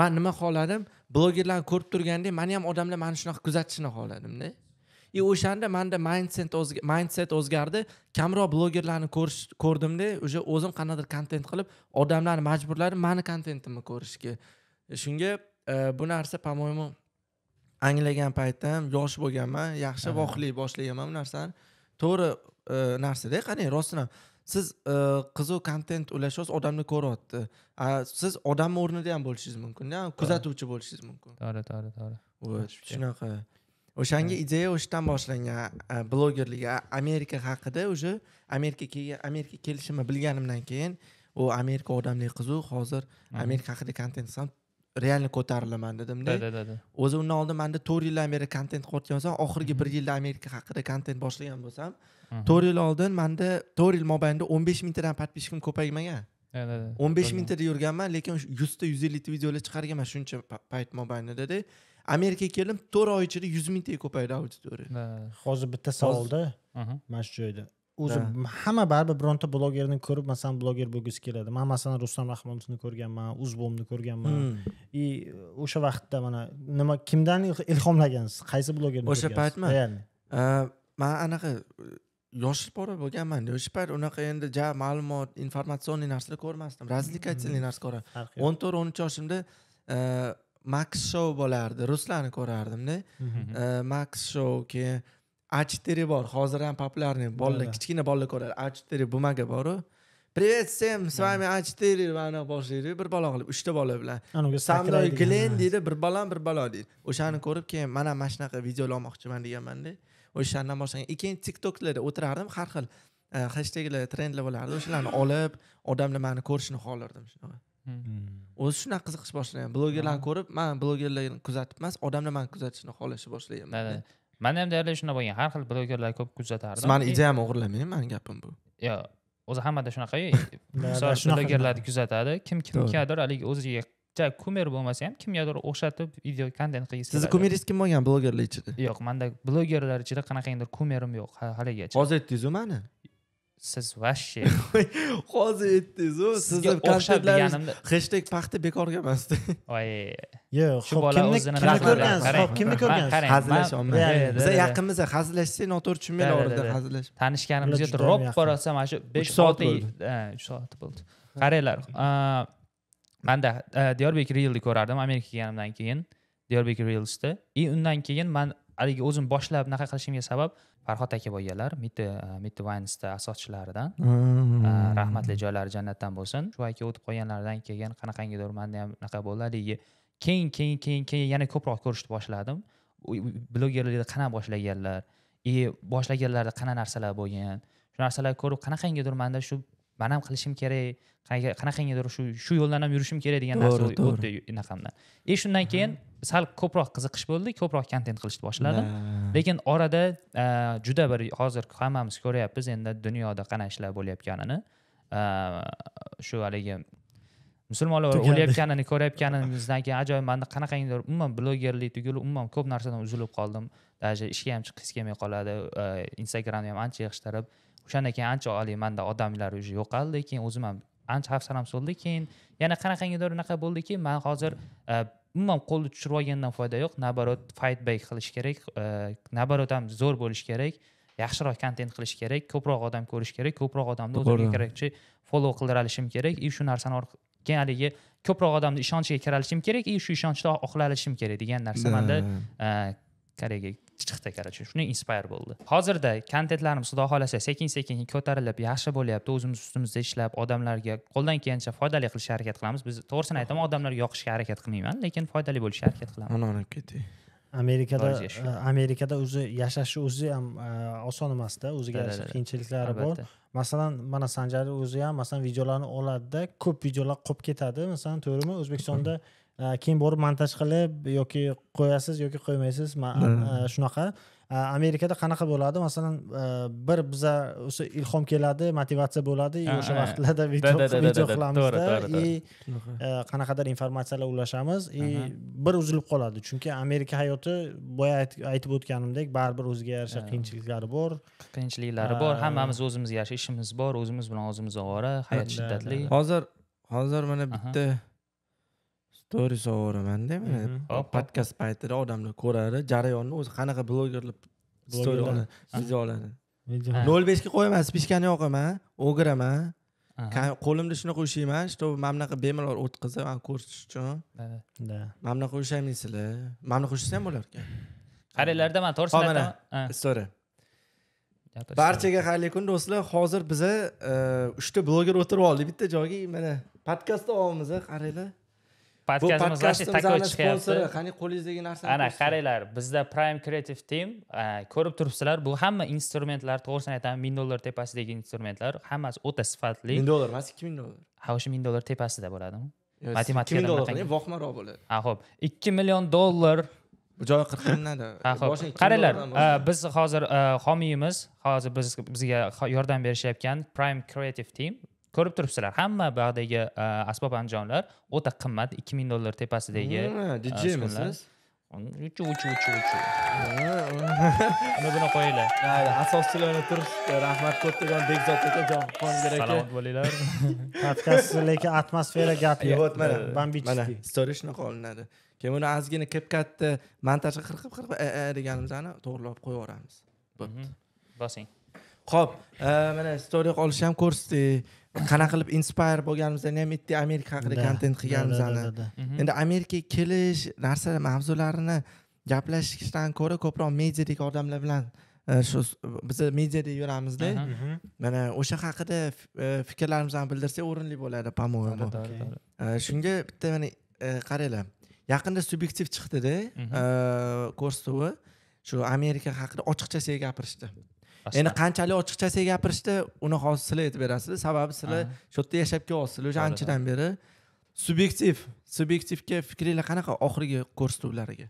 man nima xohladim blogerlarni ko'rib turganda mani ham odamlar mana shunaqa kuzatishini xohladimda и e, o'shanda manda mindset mindset o'zgardi kamroq blogerlarni ko'rish ko'rdimda уже o'zim qanaqadir kontent qilib odamlarni majburladim mani kontentimni ko'rishga shunga e, bu narsa по моему anglagan paytda ham yosh bo'lganman yaxshi voqli boshlaganman bu narsani to'g'ri e, narsada qarang rostdan ham siz e, qiziq kontent ulashyapsiz odamni ko'ryapti siz odamni o'rnida ham bo'lishingiz mumkinda kuzatuvchi bo'lishingiz mumkin to'g'ri to'g'ri to'g'ri вот shunaqa o'shanga ideya o'shadan boshlangan blogerlik amerika haqida уже amerika kelgan amerika kelishimni bilganimdan keyin u amerika odamlari qiziq hozir amerika haqida kontent реально ko'tarilaman dedimda да да да o'zi undan oldin manda to'rt yildan beri kontent qilayotgan bo'lsam oxirgi bir mhm. yilda amerika haqida kontent boshlagan bo'lsam mhm. to'rt yil oldin manda to'rt yil mobaynida o'n besh mingtadan подписчикim ko'paymagan o'n besh mingtada yurganman lekin yuzta yuz ellikta videolar chiqarganman shuncha payt mobaynidada amerikaga keldim to'rt oy ichida yuz mingtaga ko'paydi auditoriya hozir bitta savolda mhm. mana shu joyda o'zi hamma baribir bironta blogerni ko'rib masalan bloger bo'lgisi keladi man masalan rustam rahmonovni ko'rganman uzbomni ko'rganman hmm. и o'sha vaqtda mana nima kimdan ilhomlagansiz qaysi blogerni o'sha paytmi man anaqa e, yosh pora bo'lganman o'sha payt unaqa endi ja ma'lumot informatsionniy narsalar ko'rmasdim развлекательный hmm. narsa ko'ra o'n to'rt o'n uch yoshimda e, max show bo'lardi ruslarni ko'rardimda mhm. e, max show keyin a четыре bor hozir ham популярный bolalar kichkina bolalar ko'radi a четыре bumaga boru Привет всем, с вами A4 mana boshlaydi bir balo qilib 3 ta bola bilan. Samdoy Glen deydi, bir balam bir balo deydi. O'shani ko'rib keyin mana mana shunaqa video olmoqchiman deganmanda, o'shandan boshlangan. keyin TikToklarda o'tirardim, har xil e, hashtaglar, trendlar bo'lardi. O'shalarni olib, odamlar meni ko'rishini xohlardim shunaqa. Hmm. O'zi shunaqa qiziqish boshlagan. Blogerlarni ko'rib, men blogerlarni kuzatib emas, odamlar meni kuzatishni xohlashni boshlaganman. mani ham deyarli shunday bo'lgan har xil blogerlar ko'p kuzatardim mani ideyamni o'g'irlamang mani gapim bu yo'q o'zi hammada shunaqayu [laughs] misol blogerlarni kuzatadi kim kimgadir haligi o'ziga ja kumer bo'lmasa ham kimgadir o'xshatib video kontent qilgisi sizni kumeringiz kim bo'lgan blogerlar ichida yo'q manda blogerlar ichida qanaqangdir kumerim yo'q haligacha ozaytdingizu mani siz va hozir aytdingizu sizni konsertlaringiz heshtek paxta bekorga emas voy [laughs] yo'q shu bola o'zini ko'rgansiz kimni ko'rgansiz hazillasha biz yaqinmizda hazillashsak noto'g'ri tushunmaylaverdi hazillash tanishganimizga roppa rosa mana shu besh soat uch soat bo'ldi qaranglar manda diyorbek realni ko'rardim amerikaga kelganimdan keyin diyorbek reelsda и undan keyin man haligi o'zim boshlab bunaqa qilishimga sabab farhod aka bo'lganlar e, mitti mitti vaynsta asoschilaridan mm. e, rahmatli joylari jannatdan bo'lsin shu aka o'tib qolganlaridan keyin qanaqangidir manda ham unaqa bo'ldi haligi keyin keyin keyin keyin yana ko'proq ko'rishni boshladim blogerlikni qanaqa boshlaganlar и e, boshlaganlarida qanaqa narsalar bo'lgan shu narsalarni ko'rib qanaqangidir manda shu man ham qilishim kerak qanaqangadir shu shu yo'ldan ham yurishim kerak degan narsa o'tdi unaqamda и e, shundan keyin sal ko'proq qiziqish bo'ldi ko'proq kontent qilishni boshladim lekin orada e, juda bir hozir hammamiz ko'ryapmiz endi dunyoda qanaqa ishlar bo'layotganini e, shu haligi musulmonlar o'layotganini ko'rayotganimizdan keyin ajoyib manda qanaqangidir umuman blogerlik tugul umuman ko'p narsadan uzilib qoldim даже ishga ham chiqqisi kelmay qoladi instagramni ham ancha yig'ishtirib o'shanda keyin ancha oliy manda odamlar уже yo'qoldi keyin o'zim ham ancha hafsalam so'ldi keyin yana qanaqangidir unaqa bo'ldiki man hozir e, umuman qo'lni tushirib olgandan foyda yo'q наоборот fight back qilish kerak наоборот e, ham zo'r bo'lish kerak yaxshiroq kontent qilish kerak ko'proq odam ko'rish kerak ko'proq odamni o'zimga kerakcha follow qildiralishim kerak и shu narsani keyin haligi ko'proq odamni ishonchiga kiralishim kerak и shu ishonchni oqlalishim kerak degan narsa manda haligi e, chiqdi короче shunday inspire bo'ldi hozirda kontentlarimiz xudo xohlasa sekin sekin ko'tarilib yaxshi bo'lyapti o'zimiz ustimizda ishlab odamlarga qo'ldan kelgancha foydali qilishga harakat qilamiz biz to'g'risini aytaman odamlarga yoqishga harakat qilmayman lekin foydali bo'lishga harakat qilaman mana ketdik amerikada e, amerikada o'zi yashashni o'zi ham e, oson emasda o'ziga yarasha qiyinchiliklari bor masalan mana sanjarni o'zi ham masalan videolarni oladida ko'p videolar qolib ketadi masalan to'g'rimi o'zbekistonda [clears throat] Э, keyin borib montaj qilib yoki qo'yasiz yoki qo'ymaysiz э, shunaqa э, amerikada qanaqa bo'ladi masalan bir biza o'sha ilhom keladi motivatsiya bo'ladi и o'sha vaqtlarda video qilamizda и e, qanaqadir informatsiyalar ulashamiz и bir uzilib qoladi chunki amerika hayoti boya aytib o'tganimdek baribir o'ziga yarasha qiyinchiliklari bor qiyinchiliklari bor hammamiz yarasha ishimiz bor o'zimiz bilan o'zimiz ovora hayot shiddatli hozir hozir mana bitta to'g'ri sovuraman dema mhm. podkast paytida odamlar ko'radi jarayonni o'zi qanaqa blogerlar story oladi nol beshga qo'yaman spichkani yoqaman o'giraman qo'limda shunaqa ushlayman чтобы mana bunaqa bemalol o'tkazib ko'rsatish uchun да mana bunaqa ushlamaysizlar mana bunaqa ushlasa ham bo'lar ekan qaranglarda man to'g'risi mana istoriya barchaga xayrli kun do'stlar hozir biza uchta bloger o'tirib oldik bitta joyga mana podkast olyapmiz qaranglar podkastimizni takoy chiqyapti qani qo'lingizdagi narsani ana qaranglar bizda prime creative team e, ko'rib turibsizlar bu hamma instrumentlar to'g'risini aytaman ming dollar tepasidagi instrumentlar hammasi o'ta sifatli ming dollar emas ikki ming dollar ha o'sha ming dollar tepasida bo'ladimi matematika ming dollar vohmaroq bo'ladi ha ho'p ikki million dollar bu joyi qirq qilinadi ha ho'p qaranglar e, biz hozir e, homiyimiz hozir biz bizga yordam berishayotgan prime creative team ko'rib turibsizlar hamma buyoqdagi e, asbob anjomlar o'ta qimmat ikki ming dollar tepasidagi e, uni buni qo'yinglar asoschilarni turishdi rahmat ko'ptagan bekzod aka jonqondir aka salomat bo'linglar [laughs] podkast lekin atmosfera gapi yo'q вот mana бомбический история shunaqa olinadi keyin uni ozgina kep katta montajga qirqib qirqib e, deganimizni to'g'rilab qo'yib yuboramiz bo'pti mhm. bosing ho'p mana istoriya qolishni ham ko'rsatdik qanaqa qilib inspire bo'lganimizdan ham bitta amerika haqida kontent qilganimizni mhm. endi amerikaga kelish narsalar mavzularini gaplashishdan ko'ra ko'proq mediadek odamlar bilan e, shu biz mediada yuramizda mhm. mhm. mana o'sha haqida e, fikrlarimizni bildirsak o'rinli bo'ladi по моему e, shunga bitta mana qaranglar yaqinda subyektiv chiqdida ko'rsatuvi shu amerika haqida ochiqchasiga gapirishdi endi qanchalik ochiqchasiga gapirishda uni hozir sizlar aytib berasiz sababi sizlar shu yerda yashab kelyapsizlar уже anchadan beri subyektiv subyektivga fikringlar qanaqa oxirgi ko'rsatuvlariga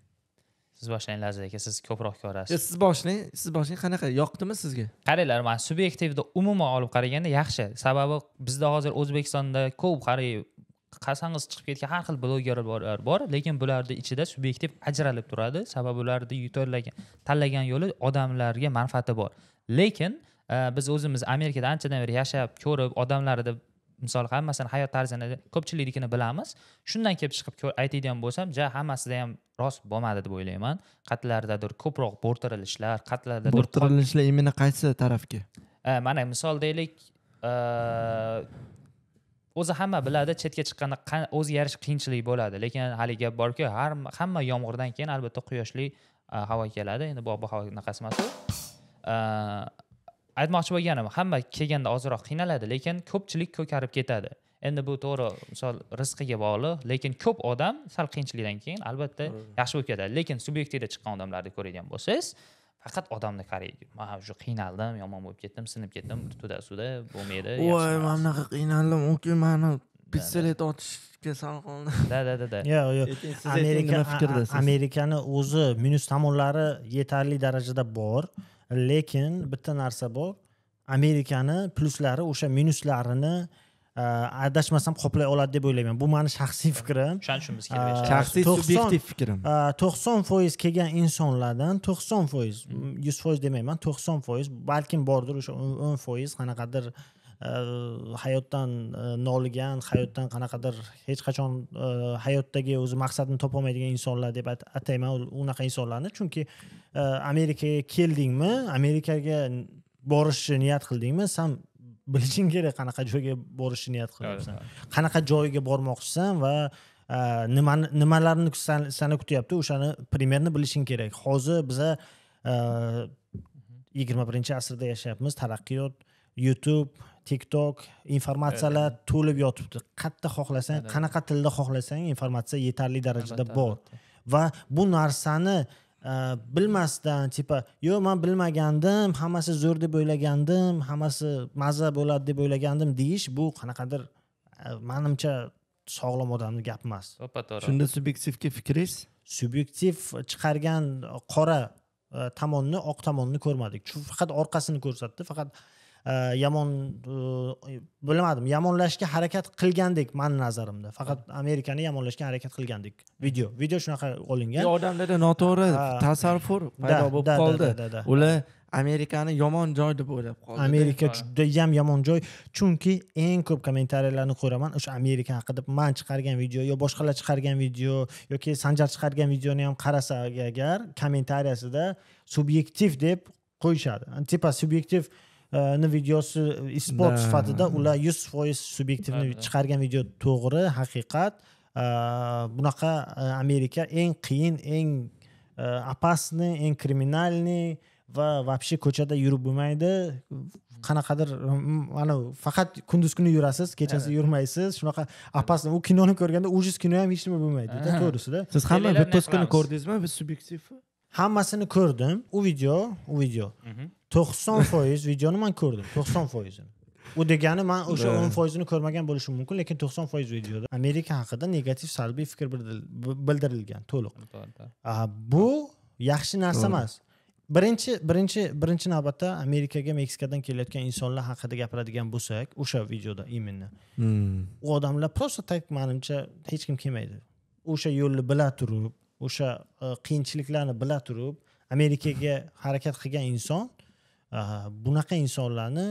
siz boshlang laziz aka siz ko'proq ko'rasiz siz boshlang siz boshlang qanaqa yoqdimi sizga qaranglar man subyektivni umuman olib qaraganda yaxshi sababi bizda hozir o'zbekistonda ko'p qarasangiz chiqib ketgan har xil blogerlar bor lekin bularni ichida subyektiv ajralib turadi sababi ularni yutollagan tanlagan yo'li odamlarga manfaati bor lekin e, biz o'zimiz amerikada anchadan beri yashab ko'rib odamlarni misol hammasini hayot tarzini ko'pchiliknikini bilamiz shundan kelib chiqib aytadigan bo'lsam ja hammasida ham rost bo'lmadi deb o'ylayman qatlardadir ko'proq bo'rtirilishlar qatlarda bo'rtirilishlar именно qaysi tarafga e, mana misol deylik e, o'zi hamma biladi chetga chiqqanda o'ziga yarasha qiyinchilik bo'ladi lekin hali gap borki har hamma yomg'irdan keyin albatta quyoshli havo keladi endi bu ob havo anaqasi emas aytmoqchi bo'lganim hamma kelganda ozroq qiynaladi lekin ko'pchilik ko'karib ketadi endi bu to'g'ri misol rizqiga bog'liq lekin ko'p odam sal qiyinchilikdan keyin albatta yaxshi bo'lib ketadi lekin subyektivda chiqqan odamlarni ko'radigan bo'lsangiz faqat odamni qaraydi man уже qiynaldim yomon bo'lib ketdim sinib ketdim to'da suda bo'lmaydi voy man bunaqa qiynaldim u mani pistolet otishga sal qoldi да да да да yo'q yo'q amerika amerikani o'zi minus tomonlari yetarli darajada bor lekin bitta narsa bor amerikani pluslari o'sha minuslarini Э, adashmasam qoplay oladi deb o'ylayman bu mani shaxsiy fikrim tushunishimiz kerak shaxsiy subyektiv fikrim to'qson foiz kelgan insonlardan to'qson foiz mm, yuz foiz demayman to'qson foiz balkim bordir o'sha o'n foiz qanaqadir hayotdan noligan hayotdan qanaqadir hech qachon hayotdagi o'zi maqsadini topolmaydigan insonlar deb atayman unaqa insonlarni chunki amerikaga keldingmi amerikaga borishni niyat qildingmi san bilishing kerak qanaqa joyga borishni niyat qilyapsan qanaqa joyga bormoqchisan va e, nimani nimalarni sani kutyapti o'shani примерно bilishing kerak hozir biza e, yigirma birinchi asrda yashayapmiz taraqqiyot youtube tiktok informatsiyalar to'lib yotibdi qayerda xohlasang qanaqa tilda xohlasang informatsiya yetarli darajada bor va bu narsani Э, bilmasdan типа yo'q man bilmagandim hammasi zo'r deb o'ylagandim hammasi maza bo'ladi deb o'ylagandim deyish bu qanaqadir э, manimcha sog'lom odamni gapi emas to'ppa to'g'ri shunda subyektivga fikringiz subyektiv chiqargan qora э, tomonni oq tomonni ko'rmadik faqat orqasini ko'rsatdi faqat Э, yomon э, bilmadim yomonlashga harakat qilgandek mani nazarimda faqat amerikani yomonlashga harakat qilgandek video video shunaqa olingan odamlarda noto'g'ri tasavvur paydo bo'lib qoldi ular amerikani yomon joy deb o'ylab qoldi amerika judayam yomon joy chunki eng ko'p kommentariyalarni ko'raman o'sha amerika haqida man chiqargan video yo boshqalar chiqargan video yoki sanjar chiqargan videoni ham qarasa agar kommentariyasida subyektiv deb qo'yishadi типа subyektiv ni videosi isbot e, sifatida ular yuz foiz subyektivni chiqargan video to'g'ri haqiqat bunaqa e, amerika eng qiyin eng e, опасный eng kriminalniy va вообще ko'chada yurib bo'lmaydi qanaqadir anavi faqat kunduz kuni yurasiz kechasi yurmaysiz shunaqa опасно u kinoni ko'rganda ужас kino ham hech nima bo'lmaydida to'g'risida siz hamma bitta ko'rdingizmi biz subyektiv hammasini ko'rdim u video u video mhm. to'qson foiz videoni man ko'rdim to'qson foizini u degani man o'sha o'n foizini ko'rmagan bo'lishim mumkin lekin to'qson foiz videoda amerika haqida negativ salbiy fikr bildirilgan to'liq bu yaxshi narsa emas birinchi birinchi birinchi navbatda amerikaga meksikadan kelayotgan insonlar haqida gapiradigan bo'lsak o'sha videoda именно hmm. u odamlar просто так manimcha hech kim kelmaydi o'sha yo'lni bila turib o'sha e, qiyinchiliklarni bila turib amerikaga harakat qilgan inson e, bunaqa insonlarni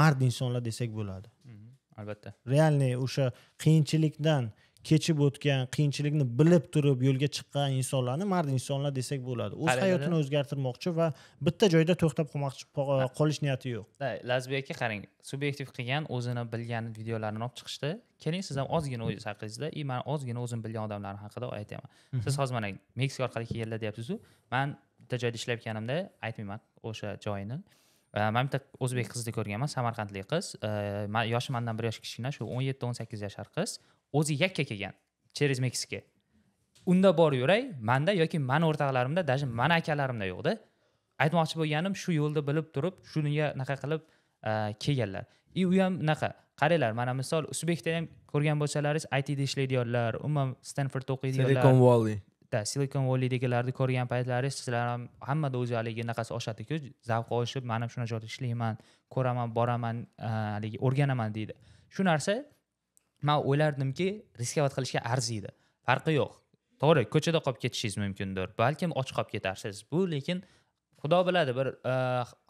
mard insonlar desak bo'ladi mhmm, albatta реальный o'sha qiyinchilikdan kechib o'tgan qiyinchilikni bilib turib yo'lga chiqqan insonlarni mard insonlar desak bo'ladi o'z hayotini o'zgartirmoqchi va bitta joyda to'xtab qolmoqchi e, qolish niyati yo'q lazbek aka qarang subyektiv qilgan o'zini bilgan videolarini olib chiqishdi keling siz ham mhm. ozgina o'zingiz haqingizda и man ozgina o'zim bilgan odamlar haqida aytaman mhm. siz hozir mana meksika orqali kelganlar deyapsizu man bitta joyda ishlayotganimda aytmayman o'sha joyini e, man bitta o'zbek qizni ko'rganman samarqandlik qiz e, yoshi mandan bir yosh kichkina shu o'n yetti o'n sakkiz yashar qiz o'zi yakka kelgan через meksika unda bor yuray manda yoki mani o'rtoqlarimda даже mani akalarimda yo'qda aytmoqchi bo'lganim shu yo'lda bilib turib shuniga anaqa qilib e, kelganlar и u ham unaqa qaranglar mana misol uzbekda ham ko'rgan bo'lsalaringiz itda ishlaydiganlar umuman stanfordda o'qiydiganlar silikon valley da silikon valleydagilarni ko'rgan paytlaringiz sizlar ham hammada o'zi haligi anaqasi oshadiku zavq olishib man ham shunaqa joyda ishlayman ko'raman boraman e, haligi o'rganaman deydi shu narsa man o'ylardimki riskovat qilishga arziydi farqi yo'q to'g'ri ko'chada qolib ketishingiz mumkindir balkim och qolib ketarsiz bu lekin xudo biladi bir e,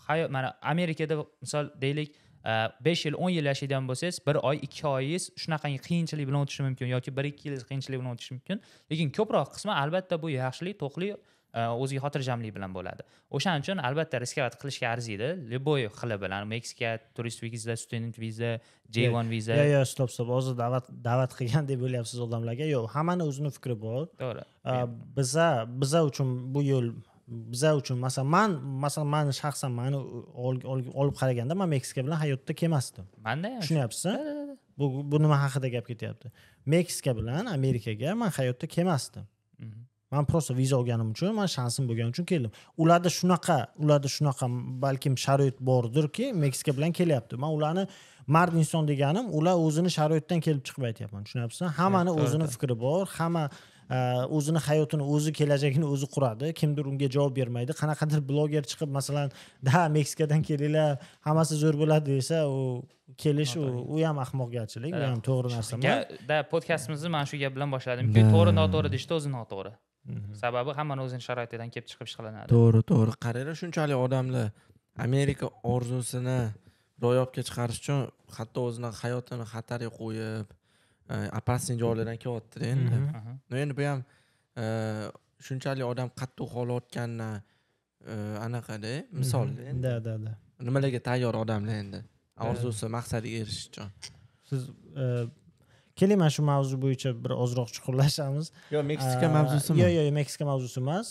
hayot mana amerikada misol deylik e, besh yil o'n yil yashaydigan bo'lsangiz bir oy ikki oyingiz shunaqangi qiyinchilik bilan o'tishi mumkin yoki bir ikki yil qiyinchilik bilan o'tishi mumkin lekin ko'proq qismi albatta bu yaxshilik to'qlik Э, o'ziga xotirjamlik bilan bo'ladi o'shaning uchun albatta riskovat qilishga arziydi любой xili bilan meksika turist viza student viza j one viza yo'q yo'q stop stop hozir da'vat da'vat qilgan deb o'ylayapsiz odamlarga yo'q hammani o'zini fikri bor to'g'ri biza biza uchun bu yo'l biza uchun masalan man masalan man shaxsan mani olib qaraganda man meksika bilan hayotda kelmasdim manda ham tushunyapsizmi bu bu nima haqida gap ketyapti meksika bilan amerikaga man hayotda kelmasdim mhm. man просто viza olganim uchun man shansim bo'lgani uchun keldim ularda shunaqa ularda shunaqa balkim sharoit bordirki meksika bilan kelyapti man ularni mard inson deganim ular o'zini sharoitidan kelib chiqib aytyapman tushunyapsizmi hammani o'zini fikri bor hamma e, o'zini hayotini o'zi kelajagini o'zi quradi kimdir unga javob bermaydi qanaqadir bloger chiqib masalan da [laughs] meksikadan kelinglar hammasi zo'r bo'ladi desa u kelish u ham ahmoqgarchilik u ham to'g'ri narsa emas da podkastimizni mana shu gap bilan boshladim to'g'ri noto'g'ri deyishda o'zi noto'g'ri Mhm. sababi hammani o'zini sharoitidan kelib chiqib ish qilinadi to'g'ri to'g'ri qaranglar shunchalik odamlar amerika orzusini ro'yobga chiqarish uchun hatto o'zini hayotini xatarga qo'yib e, опасный joylardan kelyaptida endi mhm. но endi bu ham e, shunchalik odam qattiq xohlayotganini e, anaqada mhm. misol да да да nimalarga tayyor odamlar endi orzusi maqsadiga erishish uchun siz keling mana shu mavzu bo'yicha bir ozroq chuqurlashamiz yo meksika mavzusimi yo'q yo'q meksika mavzusi emas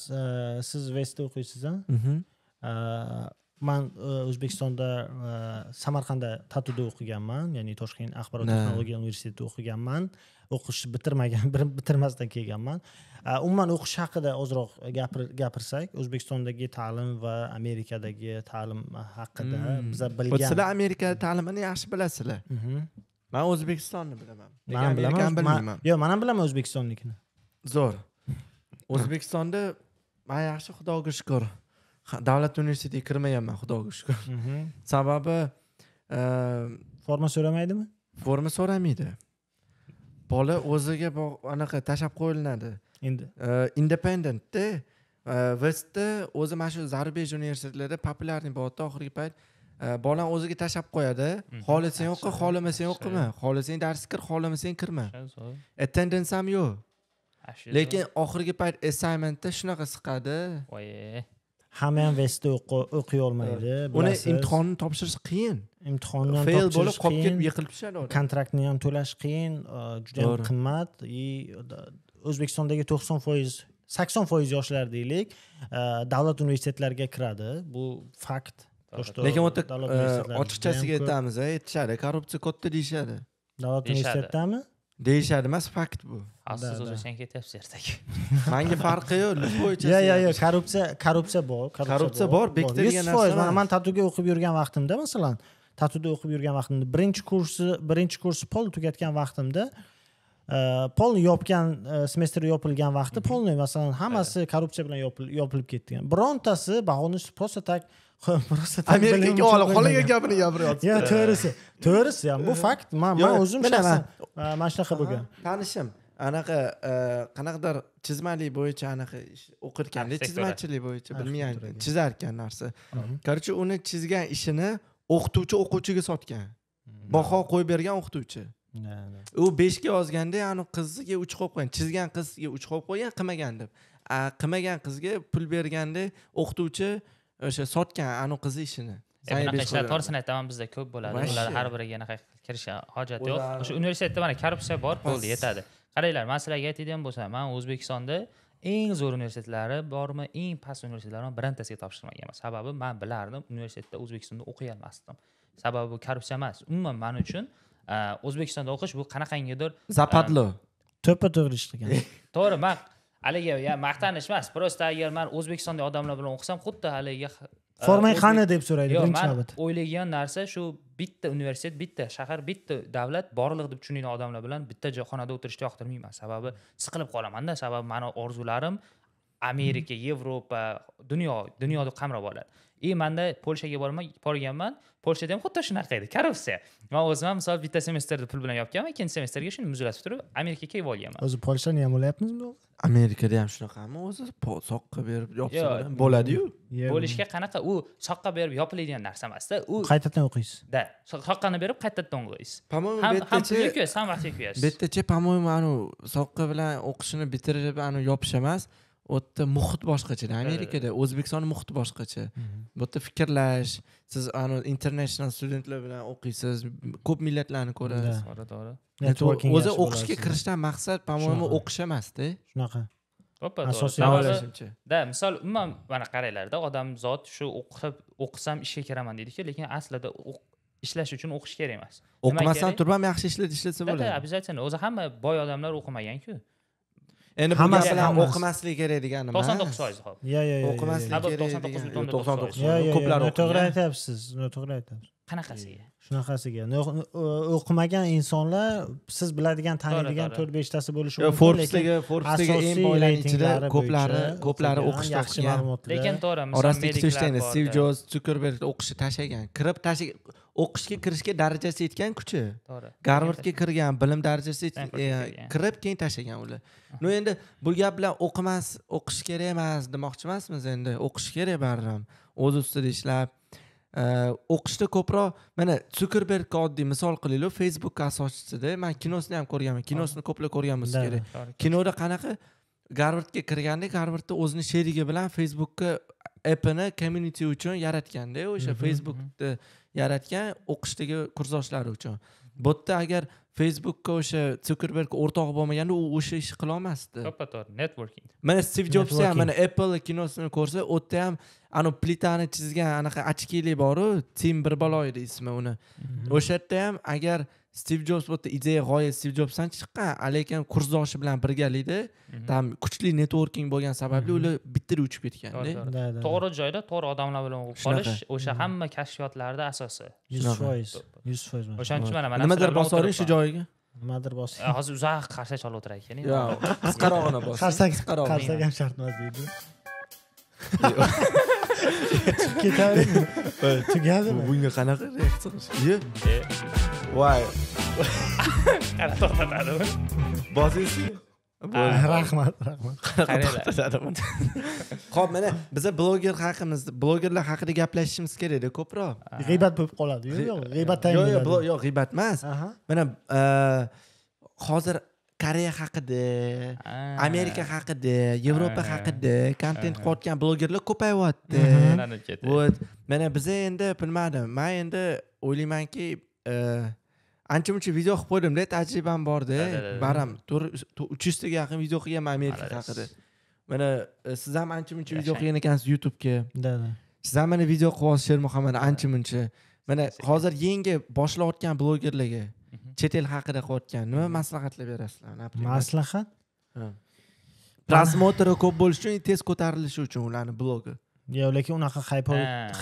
siz vestda o'qiysiz mhm. a man o'zbekistonda samarqandda tatuda o'qiganman ya'ni toshkent axborot texnologiya universitetida o'qiganman o'qishni bitirmagan [laughs] bitirmasdan kelganman umuman o'qish haqida ozroq gapirsak o'zbekistondagi ta'lim va amerikadagi ta'lim haqida hmm. biza bilgan sizlar amerika ta'limini yaxshi bilasizlar mhm. man o'zbekistonni bilaman man bilaman bilmayman yo'q man ham bilaman o'zbekistonnikini zo'r o'zbekistonda [laughs] man yaxshi xudoga shukur davlat universitetiga kirmaganman xudoga shukur sababi e, forma so'ramaydimi forma so'ramaydi bola o'ziga anaqa tashlab qo'yilinadi endi e, independentda vsda e, o'zi mana shu zarubej universitetlarda populyarniy bo'lyapti oxirgi payt Э, bola o'ziga tashlab qo'yadi xohlasang o'qi xohlamasang o'qima xohlasang darsga kir xohlamasang kirma attendance ham yo'q lekin oxirgi payt assignmentda shunaqa siqadi hamma ham vestda o'qiy olmaydi uni imtihonni topshirish qiyin imtihonni ham feil bo'lib qolib ketib yiqilib tushadi kontraktni ham to'lash qiyin uh, juda ham qimmat и o'zbekistondagi to'qson foiz sakson foiz yoshlar deylik uh, davlat universitetlariga kiradi bu fakt lekin o'ta ochiqchasiga aytamiz aytishadi korrupsiya katta deyishadi davlat universitetidami deyishadi emas fakt bu asli so'z ketyapsiz ertaga manga farqi yo'q bo'yicha yo'q yo'q yo'q korrupsiya korrupsiya bor korrupsiya bor bekitilgan yuz foiz man tatuga o'qib yurgan vaqtimda masalan tatuda o'qib yurgan vaqtimda birinchi kursi birinchi kursni pol tugatgan vaqtimda polni yopgan semestr yopilgan vaqti polni masalan hammasi korrupsiya bilan yopilib ketgan birontasi bahoni просто так просто amerikaga olib gapini gapiryapsiz yo to'g'risi to'g'risi ham bu fakt man man o'zim shaxsan mana shunaqa bo'lgan tanishim anaqa e, qanaqadir chizmali bo'yicha anaqa o'qirkanda chizmachilik bo'yicha bilmayman chizar ekan narsa короче uni chizgan ishini o'qituvchi o'quvchiga sotgan baho qo'yib bergan o'qituvchi u beshga yozganda ani qiziga uch qo'yib qo'ygan chizgan qizga uch qo'yib qo'ygan qilmagan deb qilmagan qizga pul berganda o'qituvchi o'sha sotgan anavi qizni ishini bunaqa to'g'risini aytaman bizda ko'p bo'ladi ular har biriga anaqa kirish hojati yo'q o'sha universitetda mana korrupsiya bor bo'ldi yetadi qaranglar man sizlarga aytadigan bo'lsam man o'zbekistonda eng zo'r universitetlari bormi eng past universitetlarni birontasiga topshirmaganman sababi man bilardim universitetda o'zbekistonda o'qiy olmasdim sababi bu korrupsiya emas umuman man uchun e, o'zbekistonda o'qish bu qanaqangidir e, zapadlo to'ppa to'g'ri ish qilgan to'g'ri man haligi maqtanish emas просто agar man o'zbekistonda odamlar bilan o'qisam xuddi haligi e, formang qani deb so'raydi birinchi navbatda o'ylaydigan narsa shu bitta universitet bitta shahar bitta davlat borliq deb tushunadigan odamlar bilan bitta xonada o'tirishni yoqtirmayman sababi siqilib qolamanda sababi mani orzularim amerika yevropa dunyo dunyoni qamrab oladi и manda polshaga borman borganman polshada ham xuddi shunaqa edi korrupsiya man o'zim ham misol bitta semestrda pul bilan yopganman ikkinchi semestrga shuni muzlatib turib amerikaga kelib olganman o'zi polshani ham bo'lyapmizmi amerikada ham shunaqami o'zi soqqa berib yopsa bo'ladiyu bo'lishga qanaqa u soqqa berib yopiladigan narsa emasda u qaytadan o'qiysiz да soqqani berib qaytadan o'qiysiz по моему ham pulga kuyasiz ham vaqtga kuyasiz bu по моему anavi soqqa bilan o'qishini bitirib anavi yopish emas u yerda muhit boshqacha amerikada o'zbekiston muhiti boshqacha bu yerda fikrlash siz an international studentlar bilan o'qiysiz ko'p millatlarni ko'rasiz to'g'ri to'g'ri o'zi o'qishga kirishdan maqsad по моему o'qish emasda shunaqa asosiy da misol umuman mana qaranglarda odam zot shu o'qib o'qisam ishga kiraman deydiku lekin aslida ishlash uchun o'qish kerak emas o'qimasdan turib ham yaxshi ishlatsa bo'ladi обязательно o'zi hamma boy odamlar o'qimaganku endi bu bilan o'qimaslik kerak deganim emas to'qson to'qqiz foiz hop yo yo o'qimaslik kerak to'qson to'qqiz butun to'qson to'qqiz ko'plar to'g'ri aytyapsiz to'g'ri aytyapsiz qanaqasiga shunaqasiga o'qimagan insonlar siz biladigan taniydigan to'rt beshtasi bo'lishi mumkin forbesdagi forbesdagi eng boylar ichida ko'plari ko'plari o'qishni yaxshi ma'lumotlar lekin to'g'ri orasida ikkita uchta stiv jobs sukerberg o'qishni tashlagan kirib tashlagan o'qishga kirishga darajasi yetgan kuchi to'g'ri garvardga kirgan bilim darajasi e, kirib keyin tashlagan ular ну endi bu gap bilan o'qimas o'qish kerak emas demoqchi emasmiz endi o'qish kerak baribir o'z ustida ishlab o'qishda ko'proq mana sukerbergga oddiy misol qilaylik facebookni asoschisida man kinosini ham ko'rganman kinosini ko'plab ko'rganmiz kerak kinoda qanaqa garvardga kirganda garvardda o'zini sherigi bilan facebookka appini community uchun yaratganda o'sha mhm, facebookni mhm. yaratgan o'qishdagi kursdoshlari uchun bu yerda agar facebookka o'sha sukerberg o'rtog'i bo'lmaganda u o'sha ishni qilolmasdi to'ppa to'g'ri networking mana stiv jobs ham mana apple kinosini ko'rsa u yerda ham anavi plitani chizgan anaqa ochkili boru tim bir edi ismi uni mhm. o'sha yerda ham agar stiv jobs bu yerda ideya g'oya stiv jobsdan chiqqan lekin kursdoshi bilan birgalikda там mhm. kuchli networking bo'lgani sababli mhm. ular bittada uchib ketganda to'g'ri joyda to'g'ri odamlar bilan o'qib qolish o'sha mhm. hamma kashfiyotlarni asosi yuz foiz yuz foiz o'shaning uchun mana nimadir bosoling shu joyiga [laughs] nimadir bosing hozir uzoq qarsak chalib o'tirar keling qisqarog'ini bosing qarsak qarsak ham shart emas deydi [laughs] [laughs] Together. Together. Bunga qanaqa reaksiya iye voy qanaqa to'xtatadimi bosingizchi rahmat rahmat to'xtatadimi ho'p mana biza bloger haqimizda blogerlar haqida gaplashishimiz kerakda ko'proq g'iybat bo'lib qoladi yo'q g'iybat yo'q yo'q g'iybat emas mana hozir koreya haqida ah. amerika haqida yevropa ah. haqida kontent ah. qilayotgan blogerlar ko'payyapti вот [laughs] mana biza endi bilmadim man endi o'ylaymanki e, ancha muncha video qilib qo'ydimda tajribam borda baram uch yuztaga yaqin video qilganman amerika haqida mana e, siz ham ancha muncha video qilgan ekansiz youtubega да да siz ham mana video qilyapsiz shermuhammad ancha muncha mana hozir yangi boshlayotgan blogerlarga chet el haqida qilayotgan nima maslahatlar berasizlar maslahat просмотры ko'p bo'lishi uchun tez ko'tarilishi uchun ularni blogi yo'q lekin unaqa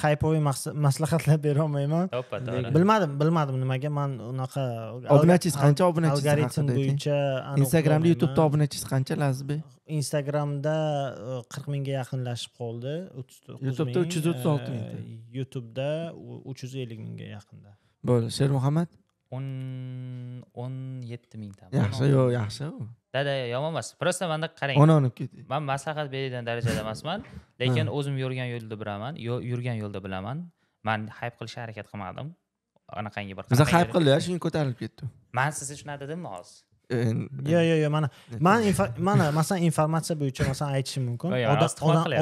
haypoviy maslahatlar [laughs] berolmayman bilmadim bilmadim nimaga man unaqa obunachingiz qancha obunachi algoritm bo'yicha instagramda youtubeda obunachingiz qancha lazizbek instagramda e, qirq mingga yaqinlashib qoldi youtubeda uch yuz o'ttiz olti mingta e, youtubeda uch yuz ellik mingga yaqinda bo'ldi shermuhammad o'n o'n yetti mingta yaxshi yo'q yaxshi dada yomon emas просто manda qarang o'n olib man maslahat beradigan darajada emasman [laughs] lekin o'zim yurgan yo'lni bilaman yurgan yo'lda bilaman man hayb qilishga harakat qilmadim anaqangi bir biza hayb qildik shuning ko'tarilib ketdi man sizni shunaqa dedimmi hozir yo'q yo'q yo'q mana man mana masalan informatsiya bo'yicha masalan aytishim mumkin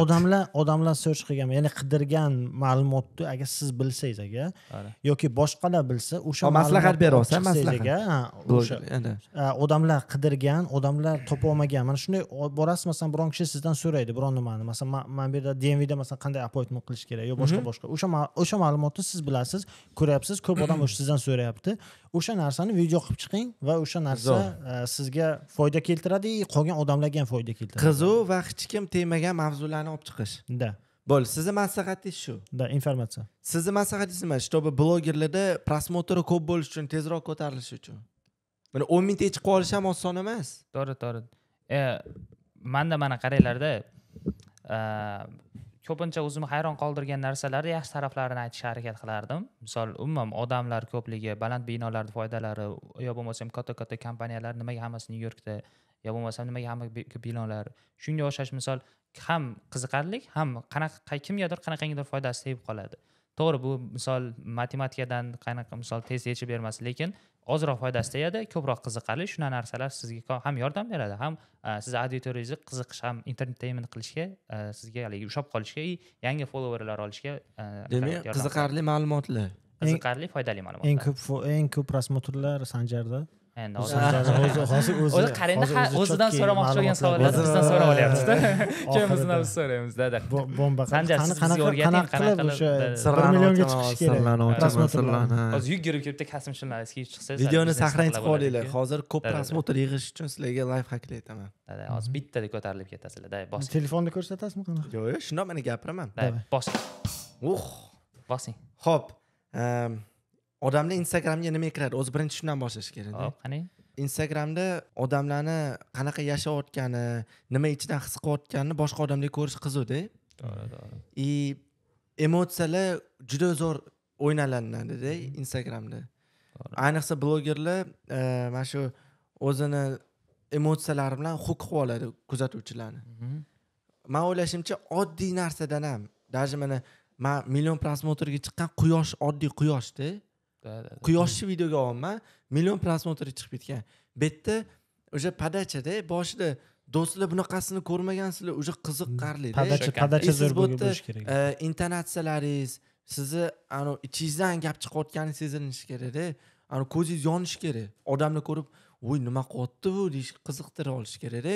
odamlar odamlar search qilgan ya'ni qidirgan ma'lumotni agar siz bilsangiz agar yoki boshqalar bilsa o'sha maslahat beryapsa maslahat odamlar qidirgan odamlar topolmagan mana shunday borasiz masalan biron kishi sizdan so'raydi biron nimani masalan mana bu yerda dmvda masalan qanday appointment qilish kerak yo boshqa mhm. boshqa o'sha o'sha ma'lumotni siz bilasiz ko'ryapsiz ko'p odam [clears throat] o'sha sizdan so'rayapti o'sha narsani video qilib chiqing va o'sha narsa e, sizga foyda keltiradi qolgan odamlarga ham foyda keltiradi qiziq va hech kim tegmagan mavzularni olib chiqish да bo'ldi sizni maslahatingiz shu да informatsiya sizni maslahatingiz nima чтобы blogerlarda просмотры ko'p bo'lishi uchun tezroq ko'tarilishi uchun mana o'n yechib chiqib olish ham oson emas to'g'ri to'g'ri e, manda mana qaranglarda e, ko'pincha o'zimni hayron qoldirgan narsalarni yaxshi taraflarini aytishga harakat qilardim misol umuman odamlar ko'pligi baland binolarni foydalari yo bo'lmasam katta katta kompaniyalar nimaga hammasi nyu yorkda yo bo'lmasam nimaga hamma binolar shunga o'xshash misol ham qiziqarli ham qanaqa kimgadir qanaqangidir foydasi tegib qoladi to'g'ri bu misol matematikadan qanaqa misol tez yechib bermas lekin ozroq foydasi tegadi ko'proq qiziqarli shunaqa narsalar sizga ham yordam beradi ham e, siz auditoriyangizni qiziqish ham entertainment qilishga e, sizga haligi ushlab qolishga и yangi followerlar olishga e, demak qiziqarli ma'lumotlar qiziqarli foydali ma'lumotlar eng ko'p eng ko'p просмотрlar sanjarda endi o'zi qarangda o'zidan so'ramoqchi bo'lgan savollarni bizdan so'rab olyaptizda keyin bizdan biz so'raymiz dada bomba sanjar siz bizga o'rgating qanaqa o'sha bir millionga chiqish kerak prосмотрlarni hozir yugurib kelibdi kasm jurnalistika chiqsangiz videoni saqlang olinglar hozir ko'p prosmotr yig'ish uchun sizlarga layf hakli aytaman hozir bittada ko'tarilib ketasizlar bosing telefonni ko'rsatasizmi qanaqa yo'q yo'q shundoq mana gapiraman bosing uh bosing ho'p odamlar instagramga nima kiradi o'zi birinchi shundan boshlash kerak hop qani instagramda odamlarni qanaqa yashayotgani nima ichidan his qilayotganini boshqa odamlar ko'rish qiziqda to'g'ri to'g'ri и emotsiyalar juda zo'r o'ynalanadida mhm. instagramda ayniqsa blogerlar e, mana shu o'zini emotsiyalari bilan huk qilib oladi kuzatuvchilarni man mhm. o'ylashimcha oddiy narsadan ham даже mana man million просмотрga chiqqan quyosh oddiy quyoshda quyoshni videoga olma million prosmotr chiqib ketgan bu yerda уже подачада boshida do'stlar bunaqasini ko'rmagansizlar уже qiziqarli hmm, podacha podacha zo'r bo'lishi kerak e, intonatsiyalaringiz sizni an ichingizdan gap chiqayotgani sezilishi kerakda an ko'zingiz yonishi kerak odamni ko'rib voy nima qilyapti bu deyish qiziqtira olish kerakda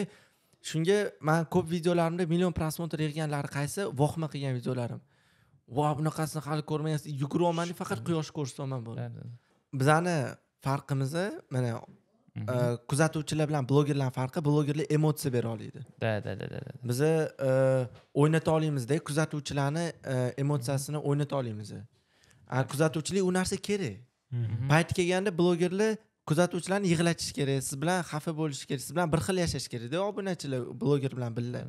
shunga man ko'p videolarimda million просмотр yig'ganlari qaysi vohma qilgan videolarim vo bunaqasini hali ko'rmagansiz yuguryapman deb faqat quyosh ko'rsaman bo'ldi bizani farqimizni mana mhm. e, kuzatuvchilar bilan blogerlarni farqi blogerlar emotsiya bera oladi да да да да biza o'ynata olamizda kuzatuvchilarni e, emotsiyasini mhm. o'ynata olamiz e, kuzatuvchilik u narsa kerak mhm. payt kelganda blogerlar kuzatuvchilarni yig'latish kerak siz bilan xafa bo'lishi kerak siz bilan bir xil yashash kerakda obunachilar bloger bilan birga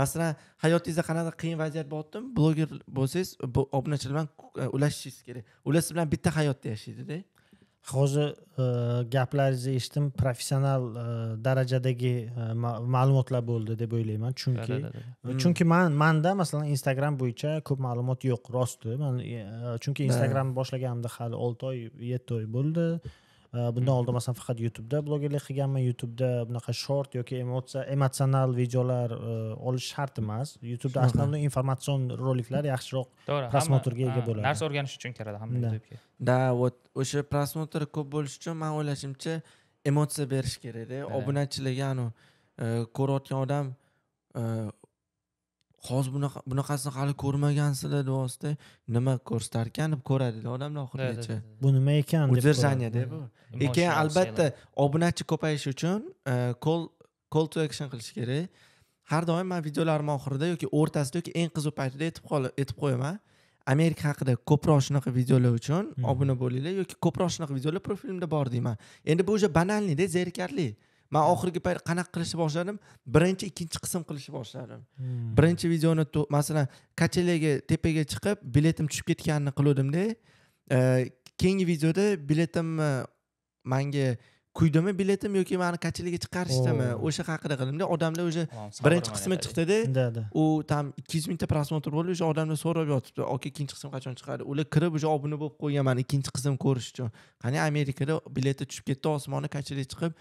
masalan hayotingizda qanaqadir qiyin vaziyat bo'lyaptimi bloger bo'lsangiz obunachilar bilan e, ulashishingiz kerak ular siz bilan bitta hayotda yashaydida hozir e, gaplaringizni eshitdim professional e, darajadagi ma'lumotlar bo'ldi deb o'ylayman chunki hmm. chunki man manda masalan instagram bo'yicha ko'p ma'lumot yo'q rosti man chunki instagramni boshlaganimda hali olti oy yetti oy bo'ldi bundan oldin masalan faqat youtubeda blogerlik qilganman youtubeda bunaqa short yoki emotsiya emotsional videolar olish shart emas youtubeda основной informatsion roliklar yaxshiroq prosmotrga ega bo'ladi narsa o'rganish uchun kiradi hamma youtubega да вот o'sha prosmotr ko'p bo'lishi uchun man o'ylashimcha emotsiya berish kerakda obunachilarga anavi ko'rayotgan odam hozir bunaqa bunaqasini hali ko'rmagansizlar deyapsizda nima ko'rsatarkan deb ko'radi odamlar oxirigacha bu nima ekan удержание bu keyin albatta obunachi ko'payishi uchun e, call call to action qilish kerak har doim man videolarimni oxirida yoki o'rtasida yoki eng qiziq paytida aytib aytib qo'yaman amerika haqida ko'proq shunaqa videolar uchun hmm. obuna bo'linglar yoki ko'proq shunaqa videolar profilimda bor deyman endi bu уже banalniyda zerikarli man oxirgi payt qanaqa qilishni boshladim birinchi ikkinchi qism qilishni boshladim hmm. birinchi videoni masalan kachelaga tepaga chiqib biletim tushib ketganini qiluvdimda e, keyingi videoda biletimni e, manga kuydimi biletim yoki mani kachelaga chiqarishdimi oh. o'sha haqida qildimda odamlar уже birinchi qismi chiqdida u там ikki yuz mingta просмотр bo'ldi уже odamlar so'rab yotibdi oka ikkinchi qism qachon chiqadi ular kirib уже obuna bo'lib qo'ygan mana ikkinchi qism ko'rish uchun qani amerikada bileti tushib ketdi osmoni kachelaga chiqib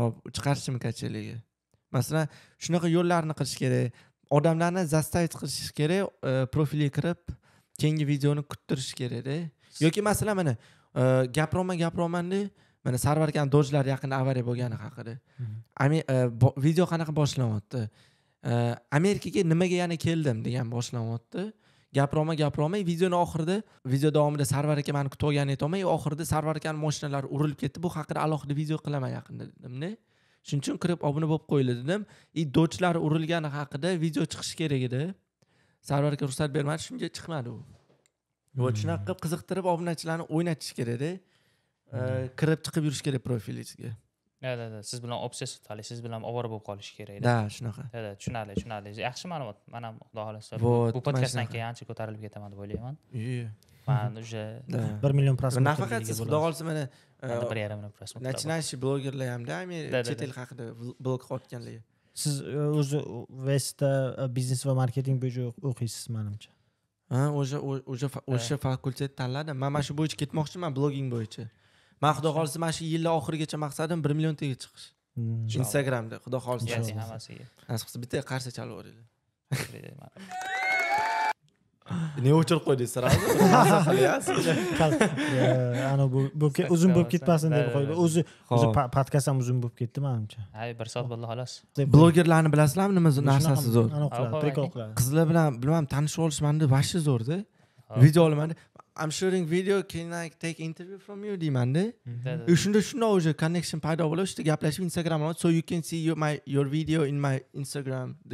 hop chiqarishim imkanchiligi masalan shunaqa yo'llarni qilish kerak odamlarni заставить qilish kerak e, profilga kirib keyingi videoni kuttirish kerakda yoki masalan mana gapiryapman e, gapiryapmanda mana sarvar akani dojlari yaqinda avariya bo'lgani haqida mhm. e, video qanaqa boshlanyapti amerikaga nimaga yana keldim degan boshlanyapti gapirolmay gapirolmay videoni oxirida video davomida sarvar aka mani kutib olganini aytolmay oxirida sarvar akani moshinalari urilib ketdi bu haqida alohida video qilaman yaqinda dedimda shuning uchun kirib obuna bo'lib qo'yildi dedim и dochlar urilgani haqida video chiqishi kerak edi sarvar aka ruxsat bermadi shunga chiqmadi u вот shunaqa qilib qiziqtirib obunachilarni o'ynatish kerakda kirib chiqib yurish kerak profilingizga да да siz bilan obsessiv tali siz bilan ovora bo'lib qolishi kerak да shunaqa да да tushunarli tushunarli yaxshi ma'lumot man ham xudo xohlasa bu podkastdan keyin ancha ko'tarilib ketaman deb o'ylayman man уже bir million просмотр nafaqat siz xudo xohlasa mana e, bir yarim million просмотр начинающий blogerlar ham e, да chet el haqida blog otganlar siz e, o'zi vesta biznes va marketing bo'yicha o'qiysiz manimcha ha o'sha o'sha o'sha fakultet tanladim man mana shu bo'yicha ketmoqchiman blogging bo'yicha man xudo xohlasa mana shu yilni oxirigacha maqsadim bir milliontaga chiqish instagramda xudo xohlasa hammasiga bitta qarsa chalib yuboringlar не o'chirib qo'ydingiz сразу [laughs] e, bu uzun bo'lib ketmasin deb qo'yib o'zi o'zi podkast ham uzun bo'lib ketdi manimcha hay bir soat bo'ldi xolos blogerlarni bilasizlarmi nima narsasi zo'r prikol qiladi qizlar bilan bilmadim tanishib olishmanda вообще zo'rda video olaman i'm shooting video can i take interview from you deymanda shunda shunda уже connection paydo bo'lishdi gaplashib instagram so you can see your, my, your video in my instagram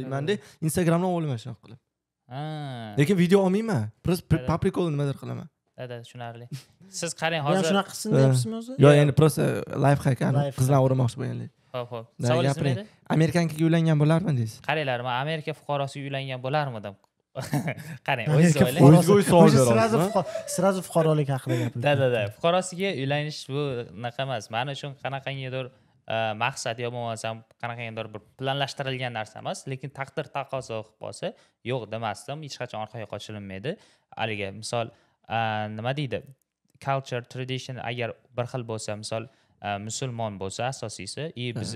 Instagram instagramdan olma shunaqa qilib lekin video olmayman просто по ol nimadir qilaman да да tushunarli siz qarang hozir shunaqa qilsin deyapsizmi o'zi yo'q endi просто hack hak qizlar o'rmoqchi bo'lganlar ho'p ho'p Savol nima edi amerikankaga uylangan bo'larmidingiz qaranglar man amerika fuqarosiga uylangan bo'larmidim qarang o'zingiz o'ylang o'ziga uy сразу fuqarolik haqida gapir да да да fuqarosiga uylanish bu unaqa emas man uchun qanaqangidir e, maqsad yo bo'lmasam qanaqangidir bir planlashtirilgan narsa emas lekin taqdir taqozo qilib qolsa yo'q demasdim hech qachon orqaga qochilinmaydi haligi misol e, nima deydi culture tradition agar bir xil bo'lsa misol e, musulmon bo'lsa asosiysi и biz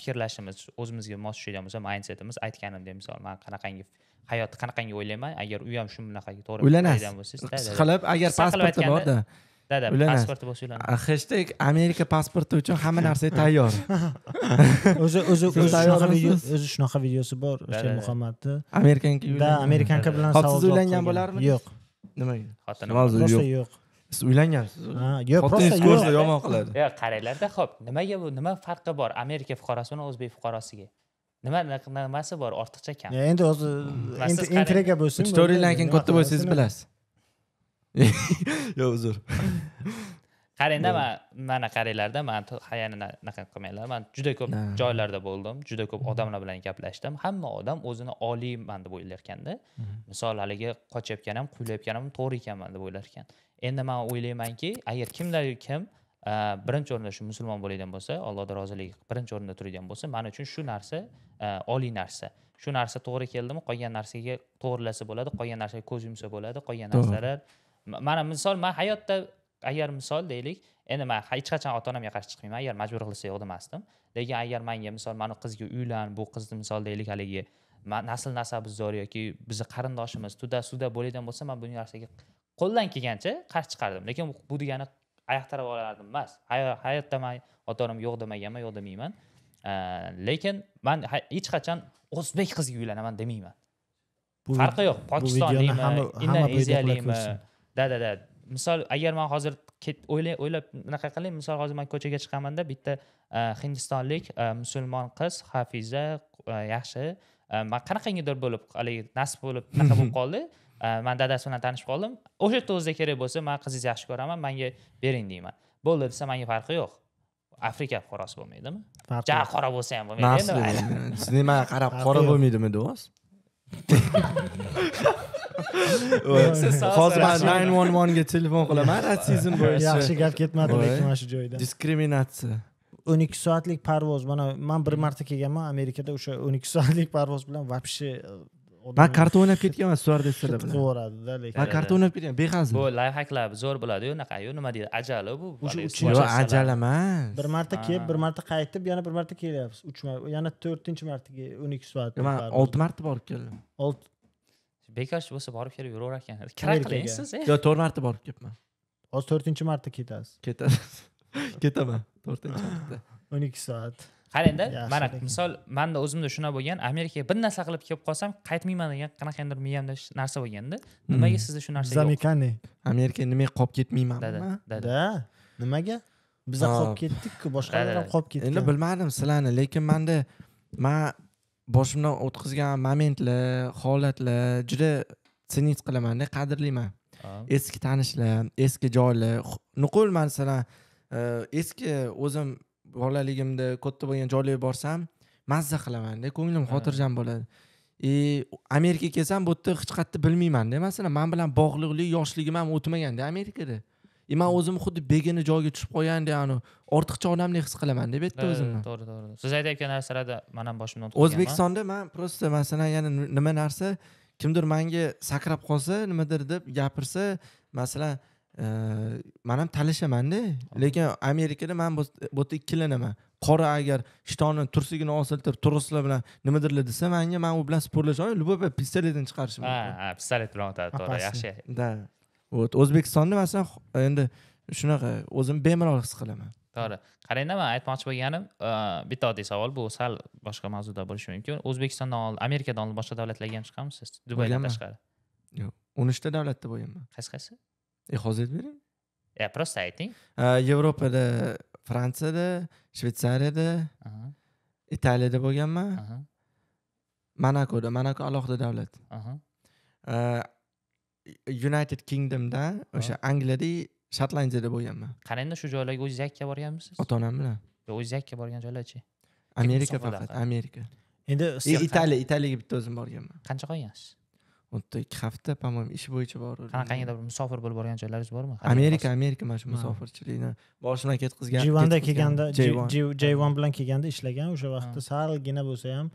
fikrlashimiz o'zimizga mos tushadigan bo'lsa mindsetimiz aytganimdek misol man qanaqangi hayotni qanaqangi o'ylayman agar u ham shu bunaqaga to'g'ri uylanasiz qisqa qilib agar pasporti borda dada pasporti bo'lsa uylanadi ah, amerika pasporti uchun hamma narsaga tayyor [laughs] o'zi o'zi o'zi shunaqa videosi bor o'sha muhammadni amerikanka da amerikanka bilan hop siz uylangan bo'larmidi yo'q nimaga xotini prosta yo'q siz uylangansiz ha yo'q yomon qiladi yo'q qaranglarda ho'p nimaga bu nima farqi bor amerika fuqarosini o'zbek fuqarosiga nima nimasi bor ortiqcha kam endi o'zi hmm. intriga bo'lsin storidan keyin katta bo'lsangiz bilasiz [laughs] yo'q uzr qarangda man mana qaranglarda man hayani anaqa qilmanglar man juda ko'p joylarda bo'ldim juda ko'p mhm. odamlar bilan gaplashdim hamma odam o'zini oliyman deb o'ylarkanda mhm. misol haligi qochayotgan ham quvlayotgan ham to'g'ri ekanman deb o'ylar ekan endi man o'ylaymanki agar kimlar kim Э, birinchi o'rinda shu musulmon bo'ladigan bo'lsa allohni roziligi birinchi o'rinda turadigan bo'lsa man uchun shu narsa e, oliy narsa shu narsa to'g'ri keldimi qolgan narsaga to'g'rilasa bo'ladi qolgan narsaga ko'z yumsa bo'ladi qolgan narsalar mana misol man hayotda agar misol deylik endi man hech qachon ota onamga qarshi chiqmayman agar majbur qilsa yo'q demasdim lekin agar manga misol mani qizga uylan bu qizni misol deylik haligi nasl nasabi zo'r yoki bizni qarindoshimiz tuda suda bo'ladigan bo'lsa man bu narsaga qo'ldan kelgancha qarshi chiqardim lekin bu degani oyoq olardim emas hayotda man ota onam yo'q demaganman yo'q demayman lekin man hech qachon o'zbek qiziga uylanaman demayman farqi yo'q pokistonlikmi indoneziyalikmi da da da misol agar man hozir o'ylab anaqa qiling misol hozir man ko'chaga chiqamanda bitta hindistonlik musulmon qiz hafiza yaxshi man qanaqangidir bo'lib haligi nasib bo'lib qanaqa bo'lib [laughs] qoldi man dadasi bilan tanishib qoldim o'sha yerda o'zida kerak bo'lsa man qizingizni yaxshi ko'raman manga bering deyman bo'ldi desa manga farqi yo'q afrika fuqarosi bo'lmaydimi ja qora bo'lsa ham bo'lmaydi [laughs] siz nimaga qarab qora bo'lmaydimi deyapsiz [laughs] hozir man nine one onega telefon qilaman ratsizm bo'yicha yaxshi gap ketmadi lekin mana shu joyda diskriminatsiya o'n ikki soatlik parvoz mana man bir hmm. marta kelganman amerikada o'sha o'n ikki soatlik parvoz bilan вообще man karta o'ynab ketganman suardes bilan yuboradida lekin man karta o'ynab ketgan behazil bu layfhaklar zo'r bo'ladiyu unaqayu nima deydi ajali bu o'sha uch yo'q ajal emas bir marta kelib bir marta qaytib yana bir marta kelyapsiz uch marta yana to'rtinchi martaga o'n ikki soat man olti marta borib keldim olti bekor bo'lsa borib kelib yuraverarkan kira qiling siz yo to'rt marta borib kelibman hozir to'rtinchi marta ketasiz ketasiz [laughs] ketaman to'rtinchi haftada [sighs] o'n ikki soat qarang mana misol manda o'zimda shunaqa bo'lgan amerikaga bir narsa qilib kelib qolsam qaytmayman degan qanaqadir miyamda narsa bo'lganda hmm. nimaga sizda shu narsa yo'q amerikaga nimaga qolib ketmayman da nimaga biz qolib ketdikku boshqalar ham qolib ketgan endi bilmadim sizlarni lekin manda man boshimdan o'tkazgan momentlar holatlar juda ценить qilamanda qadrlayman eski tanishlar eski joylar nuqul masalan eski o'zim bolaligimda katta bo'lgan joylarga borsam mazza qilamanda ko'nglim xotirjam bo'ladi и e, amerikaga kelsam bu yerda hech qayerda bilmaymanda masalan man bilan bog'liqlik yoshligim ham o'tmaganda amerikada и e, man hmm. o'zimni xuddi begini joyiga tushib qolgandek ani ortiqcha odamdek his qilamanda bu yerda o'zimni to'g'ri to'g'ri siz aytayotgan narsalarda man ham boshimdan o'tgan o'zbekistonda man просто masalan yana nima narsa kimdir manga sakrab qolsa nimadir deb gapirsa masalan man ham talashamanda lekin amerikada man bu yerda ikkilanaman qora agar shtonni tursigini osiltirib to'g'risizlar bilan nimadirlar desa manga man u bilan sportlasha любой pistoletdan chiqarishi mumkin ha pistolet bilan otadi to'g'ri yaxshi да вот o'zbekistonni masalan endi shunaqa o'zimni bemalol his qilaman to'g'ri qarangda man aytmoqchi bo'lganim bitta oddiy savol bu sal boshqa mavzuda bo'lishi mumkin o'zbekistondan oldin amerikadan oldin boshqa davlatlarga ham chiqqanmisiz dubaydan tashqari yo'q o'n uchta davlatda bo'lganman qaysi qaysi ihoza etib bering я просто ayting yevropada fransiyada shvetsariyada italiyada bo'lganman monakoda monako alohida davlat united kingdomdan o'sha angliyada shotlandiyada bo'lganman qarangda shu joylarga o'ziz yakka borganmisiz ota onam bilan yo o'zingiz yakka borgan joylarchi amerika faqat amerika endi italiya italiyaga bitta o'zim borganman qancha qolgansiz o'n bitta ikki hafta по моему ish bo'yicha bor qanaqangidir musofir bo'lib borgan joylaringiz bormi amerika amerika mana shu musofirchilikni boshidan ketkazgan jivanda kelganda jayvon bilan kelganda ishlagan o'sha vaqtda salgina bo'lsa ham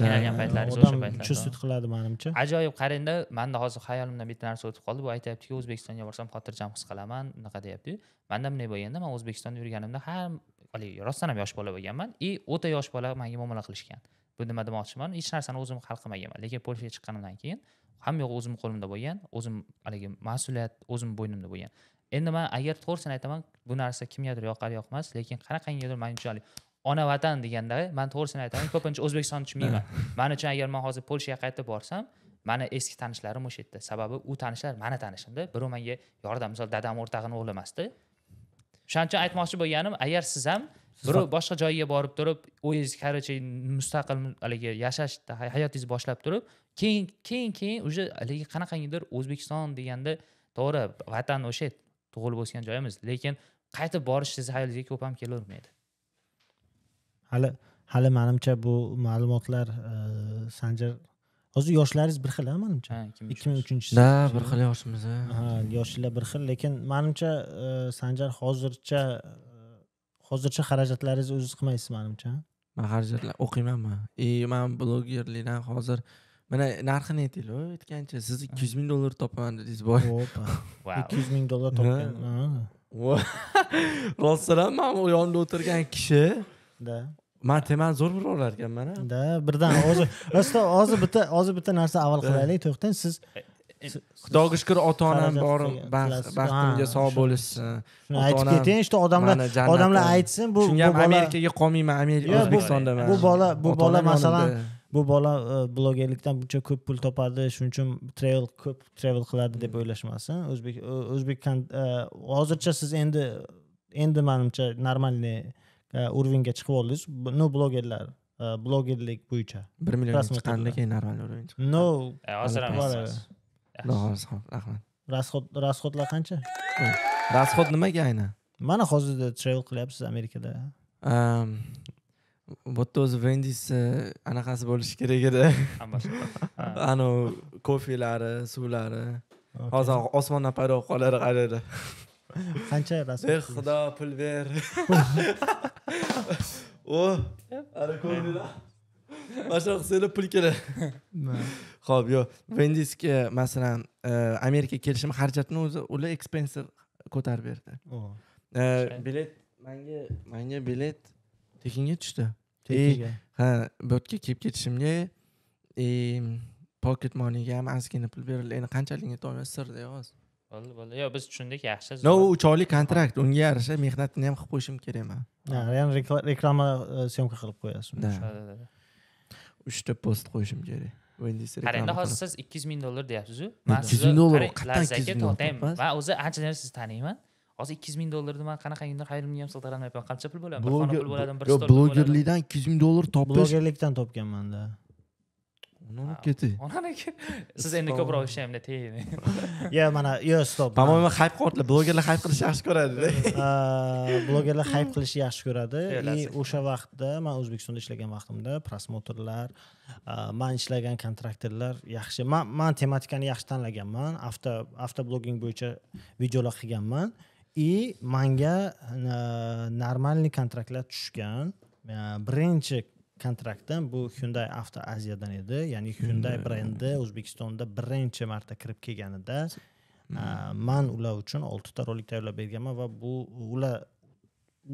qiynalgan paytlaringiz o'sha paytlar чувствовать qiladi manimcha ajoyib qarangda manda hozir xayolimdan bitta narsa o'tib qoldi bu aytyaptiki o'zbekistonga borsam xotirjam his qilaman unaqa deyaptiyu manda bunday bo'lganda man o'zbekistonda yurganimda ham haligi rostdan ham yosh bola bo'lganman и o'ta yosh bola manga muomala qilishgan bu nima demoqchiman hech narsani o'zim hal qilmaganman lekin polshaga chiqqanimdan keyin hamma yog'i o'zimni qo'limda bo'lgan o'zim haligi mas'uliyat o'zimni bo'ynimda bo'lgan endi man agar to'g'risini aytaman bu narsa kimgadir yoqar yoqmas lekin qanaqangidir man uchun ona vatan deganda man to'g'risini aytaman ko'pincha o'zbekistonni tushunmayman [laughs] man uchun agar man hozir polshaga qaytib borsam mani eski tanishlarim o'sha yerda sababi u tanishlar mani tanishimda birov menga yordam misol dadam o'rtog'ini o'g'li emasda o'shaning uchun aytmoqchi bo'lganim agar siz ham birov boshqa joyga borib turib o'zingiz короче mustaqil haligi yashash hayotingizni boshlab turib keyin keyin keyin уже haligi qanaqangidir o'zbekiston deganda to'g'ri vatan o'sha tug'ilib o'sgan joyimiz lekin qaytib borish sizni hayolingizga ko'p ham kelavermaydi hali hali manimcha bu ma'lumotlar e, sanjar hozir yoshlaringiz bir xil a manimcha ikki ming uchinchi yil bir xil yoshimiz ha yoshinglar bir xil lekin manimcha e, sanjar hozircha e, hozircha xarajatlaringizni o'zingiz qilmaysiz manimcha man xarajatlar o'qiyman man и man blogerlikdan hozir mana narxini aytinglar aytgancha siz ikki yuz ming dollar topaman dedingiz boy [laughs] ikki yuz ming dollar topgan [laughs] rostdan ham man yonimda o'tirgan kishi да man teman zo'r urib olar mana да birdan hozir rosta hozir bitta hozir bitta narsa avval qilaylik to'xtang siz xudoga shukur ota onam bor baxtimga sog' bo'lishsin shuni aytib keting что odamlar odamlar aytsin bu shunga ham amerikaga qolmayman o'zbekistondaman bu bola bu bola masalan bu bola e, blogerlikdan buncha ko'p pul topadi shuning uchun travel ko'p travel qiladi deb hmm. o'ylashmasin o'zbek o'zbek e, hozircha siz endi endi manimcha нормальный уровеньga e, chiqib oldingiz ну blogerlar blogerlik bo'yicha bir million chiqqandan keyin normal уровень no hozir ham rahmat расход расходlar qancha расход nimaga aynan mana hozirda travel qilyapsiz amerikada bu o'zi vendisi anaqasi bo'lishi kerak edi anavi kofelari suvlari hozir osmondan paydo bo'lib qoladi qaranglar qancha rasm xudo pul ber o ana ko'rdinglar mana shunaqa qilsanglar pul keladi ho'p yo'q vendisga masalan amerikaga kelishim xarajatini o'zi ular ekspensiv ko'tarib berdi bilet manga manga bilet tekinga tushdi e, ha bu kelib ketishimga e, pocket moneyga ham ozgina pul berildi endi qanchaligini aytolmayman sirda hozir bo'ldi bo'ldi yo'q biz tushundik yaxshi no uch oylik kontrakt unga yarasha mehnatini ham qilib qo'yishim kerak man ya'ni reklama e, syomka qilib qo'yasiz uchta post qo'yishim kerak qarangda hozir siz ikki yuz ming dollar deyapsizu man sizni lazzaga ikki man o'zi anchadan sizni taniyman hozir ikki yuz ming dollarni man qanaqangidir xayrimiga ham sota olmayapman qancha pul bo'ladi bir xona pul bo'ladimi bir stol blogerlikdan ikki yuz ming dollar topish blogerlikdan topganmanda olib ketay onaniki siz endi ko'proq ishlayapmanda tegini [laughs] yo mana yo stop по моему hayp qilyaptilar blogerlar hayp qilishni yaxshi ko'radida blogerlar hayp qilishni yaxshi ko'radi и [laughs] o'sha vaqtda man o'zbekistonda ishlagan vaqtimda prosmotrlar man ishlagan kontraktorlar yaxshi man man tematikani yaxshi tanlaganman avto avtoblogging bo'yicha videolar qilganman и manga normalniy э, kontraktlar tushgan э, birinchi kontraktim bu hyundai avto aziyadan edi ya'ni hyundai brendi o'zbekistonda birinchi marta kirib kelganida э, man ular uchun oltita rolik tayyorlab berganman va bu ular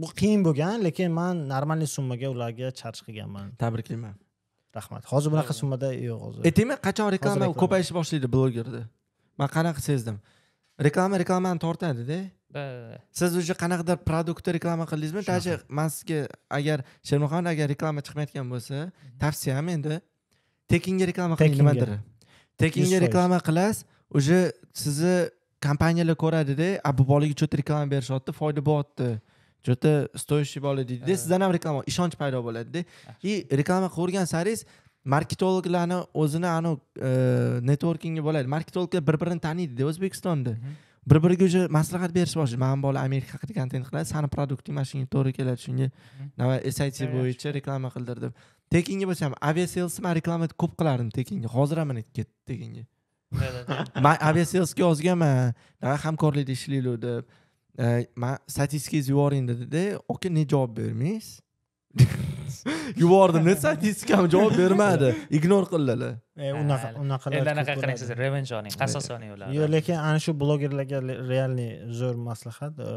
bu qiyin bo'lgan lekin man normalniy summaga ularga charj qilganman tabriklayman rahmat hozir bunaqa summada yo'q hozir aytingmi qachon reklama ko'payishni boshlaydi blogerda man qanaqa sezdim reklama reklamani tortadida да siz уже qanaqadir produktni reklama qildingizmi даже man sizga agar shermuhan agar reklama chiqmayotgan bo'lsa mhm. tavsiyam endi tekinga reklama qiling nimadir tekinga reklama qilasiz уже sizni kompaniyalar ko'radida a bu bolaga что то reklama berishyapti foyda bo'lyapti что то стоящий bola deydida sizdan ham reklama ishonch paydo bo'ladida и reklama qilavergan sariz marketologlarni o'zini anavi e, networkingi bo'ladi marketologlar bir birini taniydida o'zbekistonda mhm. bir biriga уже maslahat berish boshlaydi mana bu bola amerika haqida kontent qiladi sani produkting mana shunga to'g'ri keladi shunga mhm. sit bo'yicha reklama qildir deb tekinga bo'lsa ham aviaselesni man reklama ko'p qilardim tekinga hozir ham mana ketdi tekinga man [laughs] aviasalesga yozganman hamkorlikda ishlaylik deb eh, man statistika yuboring dedida aka nega javob bermaysiz [laughs] yubordim statistikam javob bermadi ignor qildilar e, unaqa unaqa endi anaqa qiling revenjoning revenj oling qasos oling ularni yo'q lekin ana shu blogerlarga realniy zo'r maslahat e,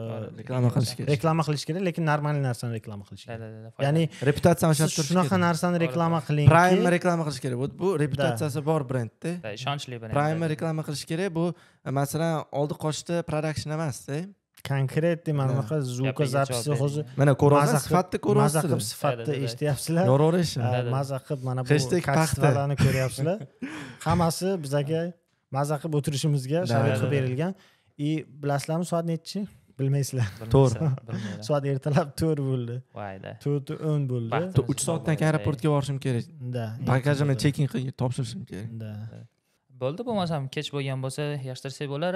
reklama qilish kerak reklama qilish kerak lekin normal narsani reklama qilish kerak ya'ni reputatsiyani ushlab turish shunaqa narsani reklama qiling prime reklama qilish kerak вот bu reputatsiyasi bor brendda ishonchli brend prime reklama qilish kerak bu e, masalan oldi qochdi production emasda konkretni mana bunaqa звукка hozir mana ko'ryapsiz sifatni ko'ryapsiz maza qilib sifatda eshityapsizlar yorug'rashsan maza qilib mana bu kassalarni ko'ryapsizlar hammasi bizaga maza qilib o'tirishimizga sharoit qilib berilgan и bilasizlarmi soat nechi bilmaysizlar to'rt soat ertalab to'rt bo'ldi voyda to'rt o'n bo'ldi uch soatdan keyin aeroportga borishim kerak да bagajimni chekin qilib topshirishim kerak да bo'ldi bo'lmasam kech bo'lgan bo'lsa yig'ishtirsak bo'lar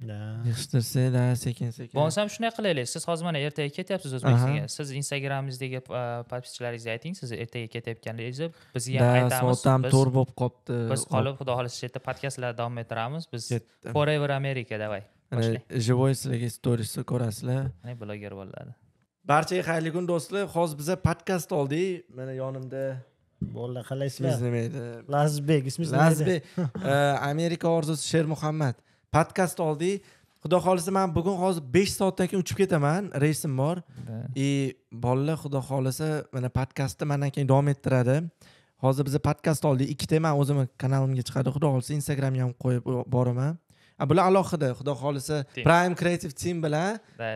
yig'ishtirsalar sekin sekin ham shunday qilaylik siz hozir mana ertaga ketyapsiz o'zbekistonga siz instagramingizdagi подписчиklaringizga e, ayting siz ertaga ketayotganligingizni bizga ham aytamiz soatam to'rt bo'lib qolibdi biz qolib xudo xohlasa shu yerda podkastlar davom ettiramiz biz forever amerika davay живой sizlarga storiesni ko'rasizlar bloger bo'ladi barchaga xayrli kun do'stlar hozir biza podkast oldik mana yonimda bo'ldi qalaysizlar nima edi lazizbek ismingiz lazizbek [laughs] e, amerika orzusi shermuhammad podkast oldik xudo xohlasa man bugun hozir besh soatdan keyin uchib ketaman reysim bor и bolalar xudo xohlasa mana podkastni mandan keyin davom ettiradi hozir biza podkast oldik ikkita man o'zimni kanalimga chiqadi xudo xohlasa instagramga ham qo'yib e, boraman bular alohida xudo xohlasa prime creative team bilan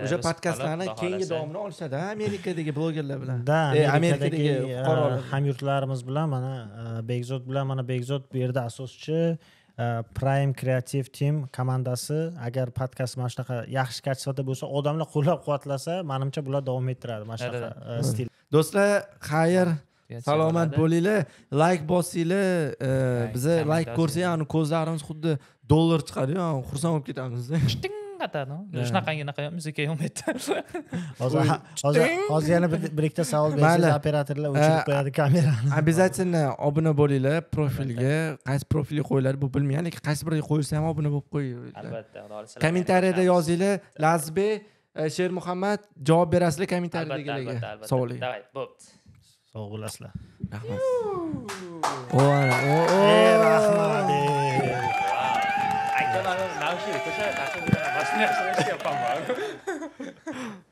уже podkastlarni keyingi davomini olishadi amerikadagi blogerlar bilan да e, amerikadagi e, hamyurtlarimiz bilan mana bekzod bilan mana bekzod bu yerda asoschi Э, prime creative team komandasi agar podkast mana shunaqa yaxshi kayfiyatda bo'lsa odamlar qo'llab quvvatlasa manimcha bular davom ettiradi mana shunaqa e, stil do'stlar xayr salomat bo'linglar layk bosinglar e, biza layk ko'rsak ani ko'zlarimiz xuddi dollar chiqadiyu xursand bo'lib ketamiz [laughs] [laughs] no shunaqangi anaqa muzika yo'qmaydi hozir hozir yana bir ikkita savol bersangiz operatorlar o'chirib qo'yadi kamerani обязательно obuna bo'linglar profilga qaysi profilga qo'yiladi bu bilmayman lekin qaysi biriga qo'yilsa ham obuna bo'lib qo'yinglar albatta xudo xohlasa kommentariyada yozinglar lazbek shermuhammad javob berasizlar kommentariyadagilarga savolga davay bo'pti sog' bo'lasizlar rahmat rahmat 那那老师，可千万别，千万别生气啊，朋友们。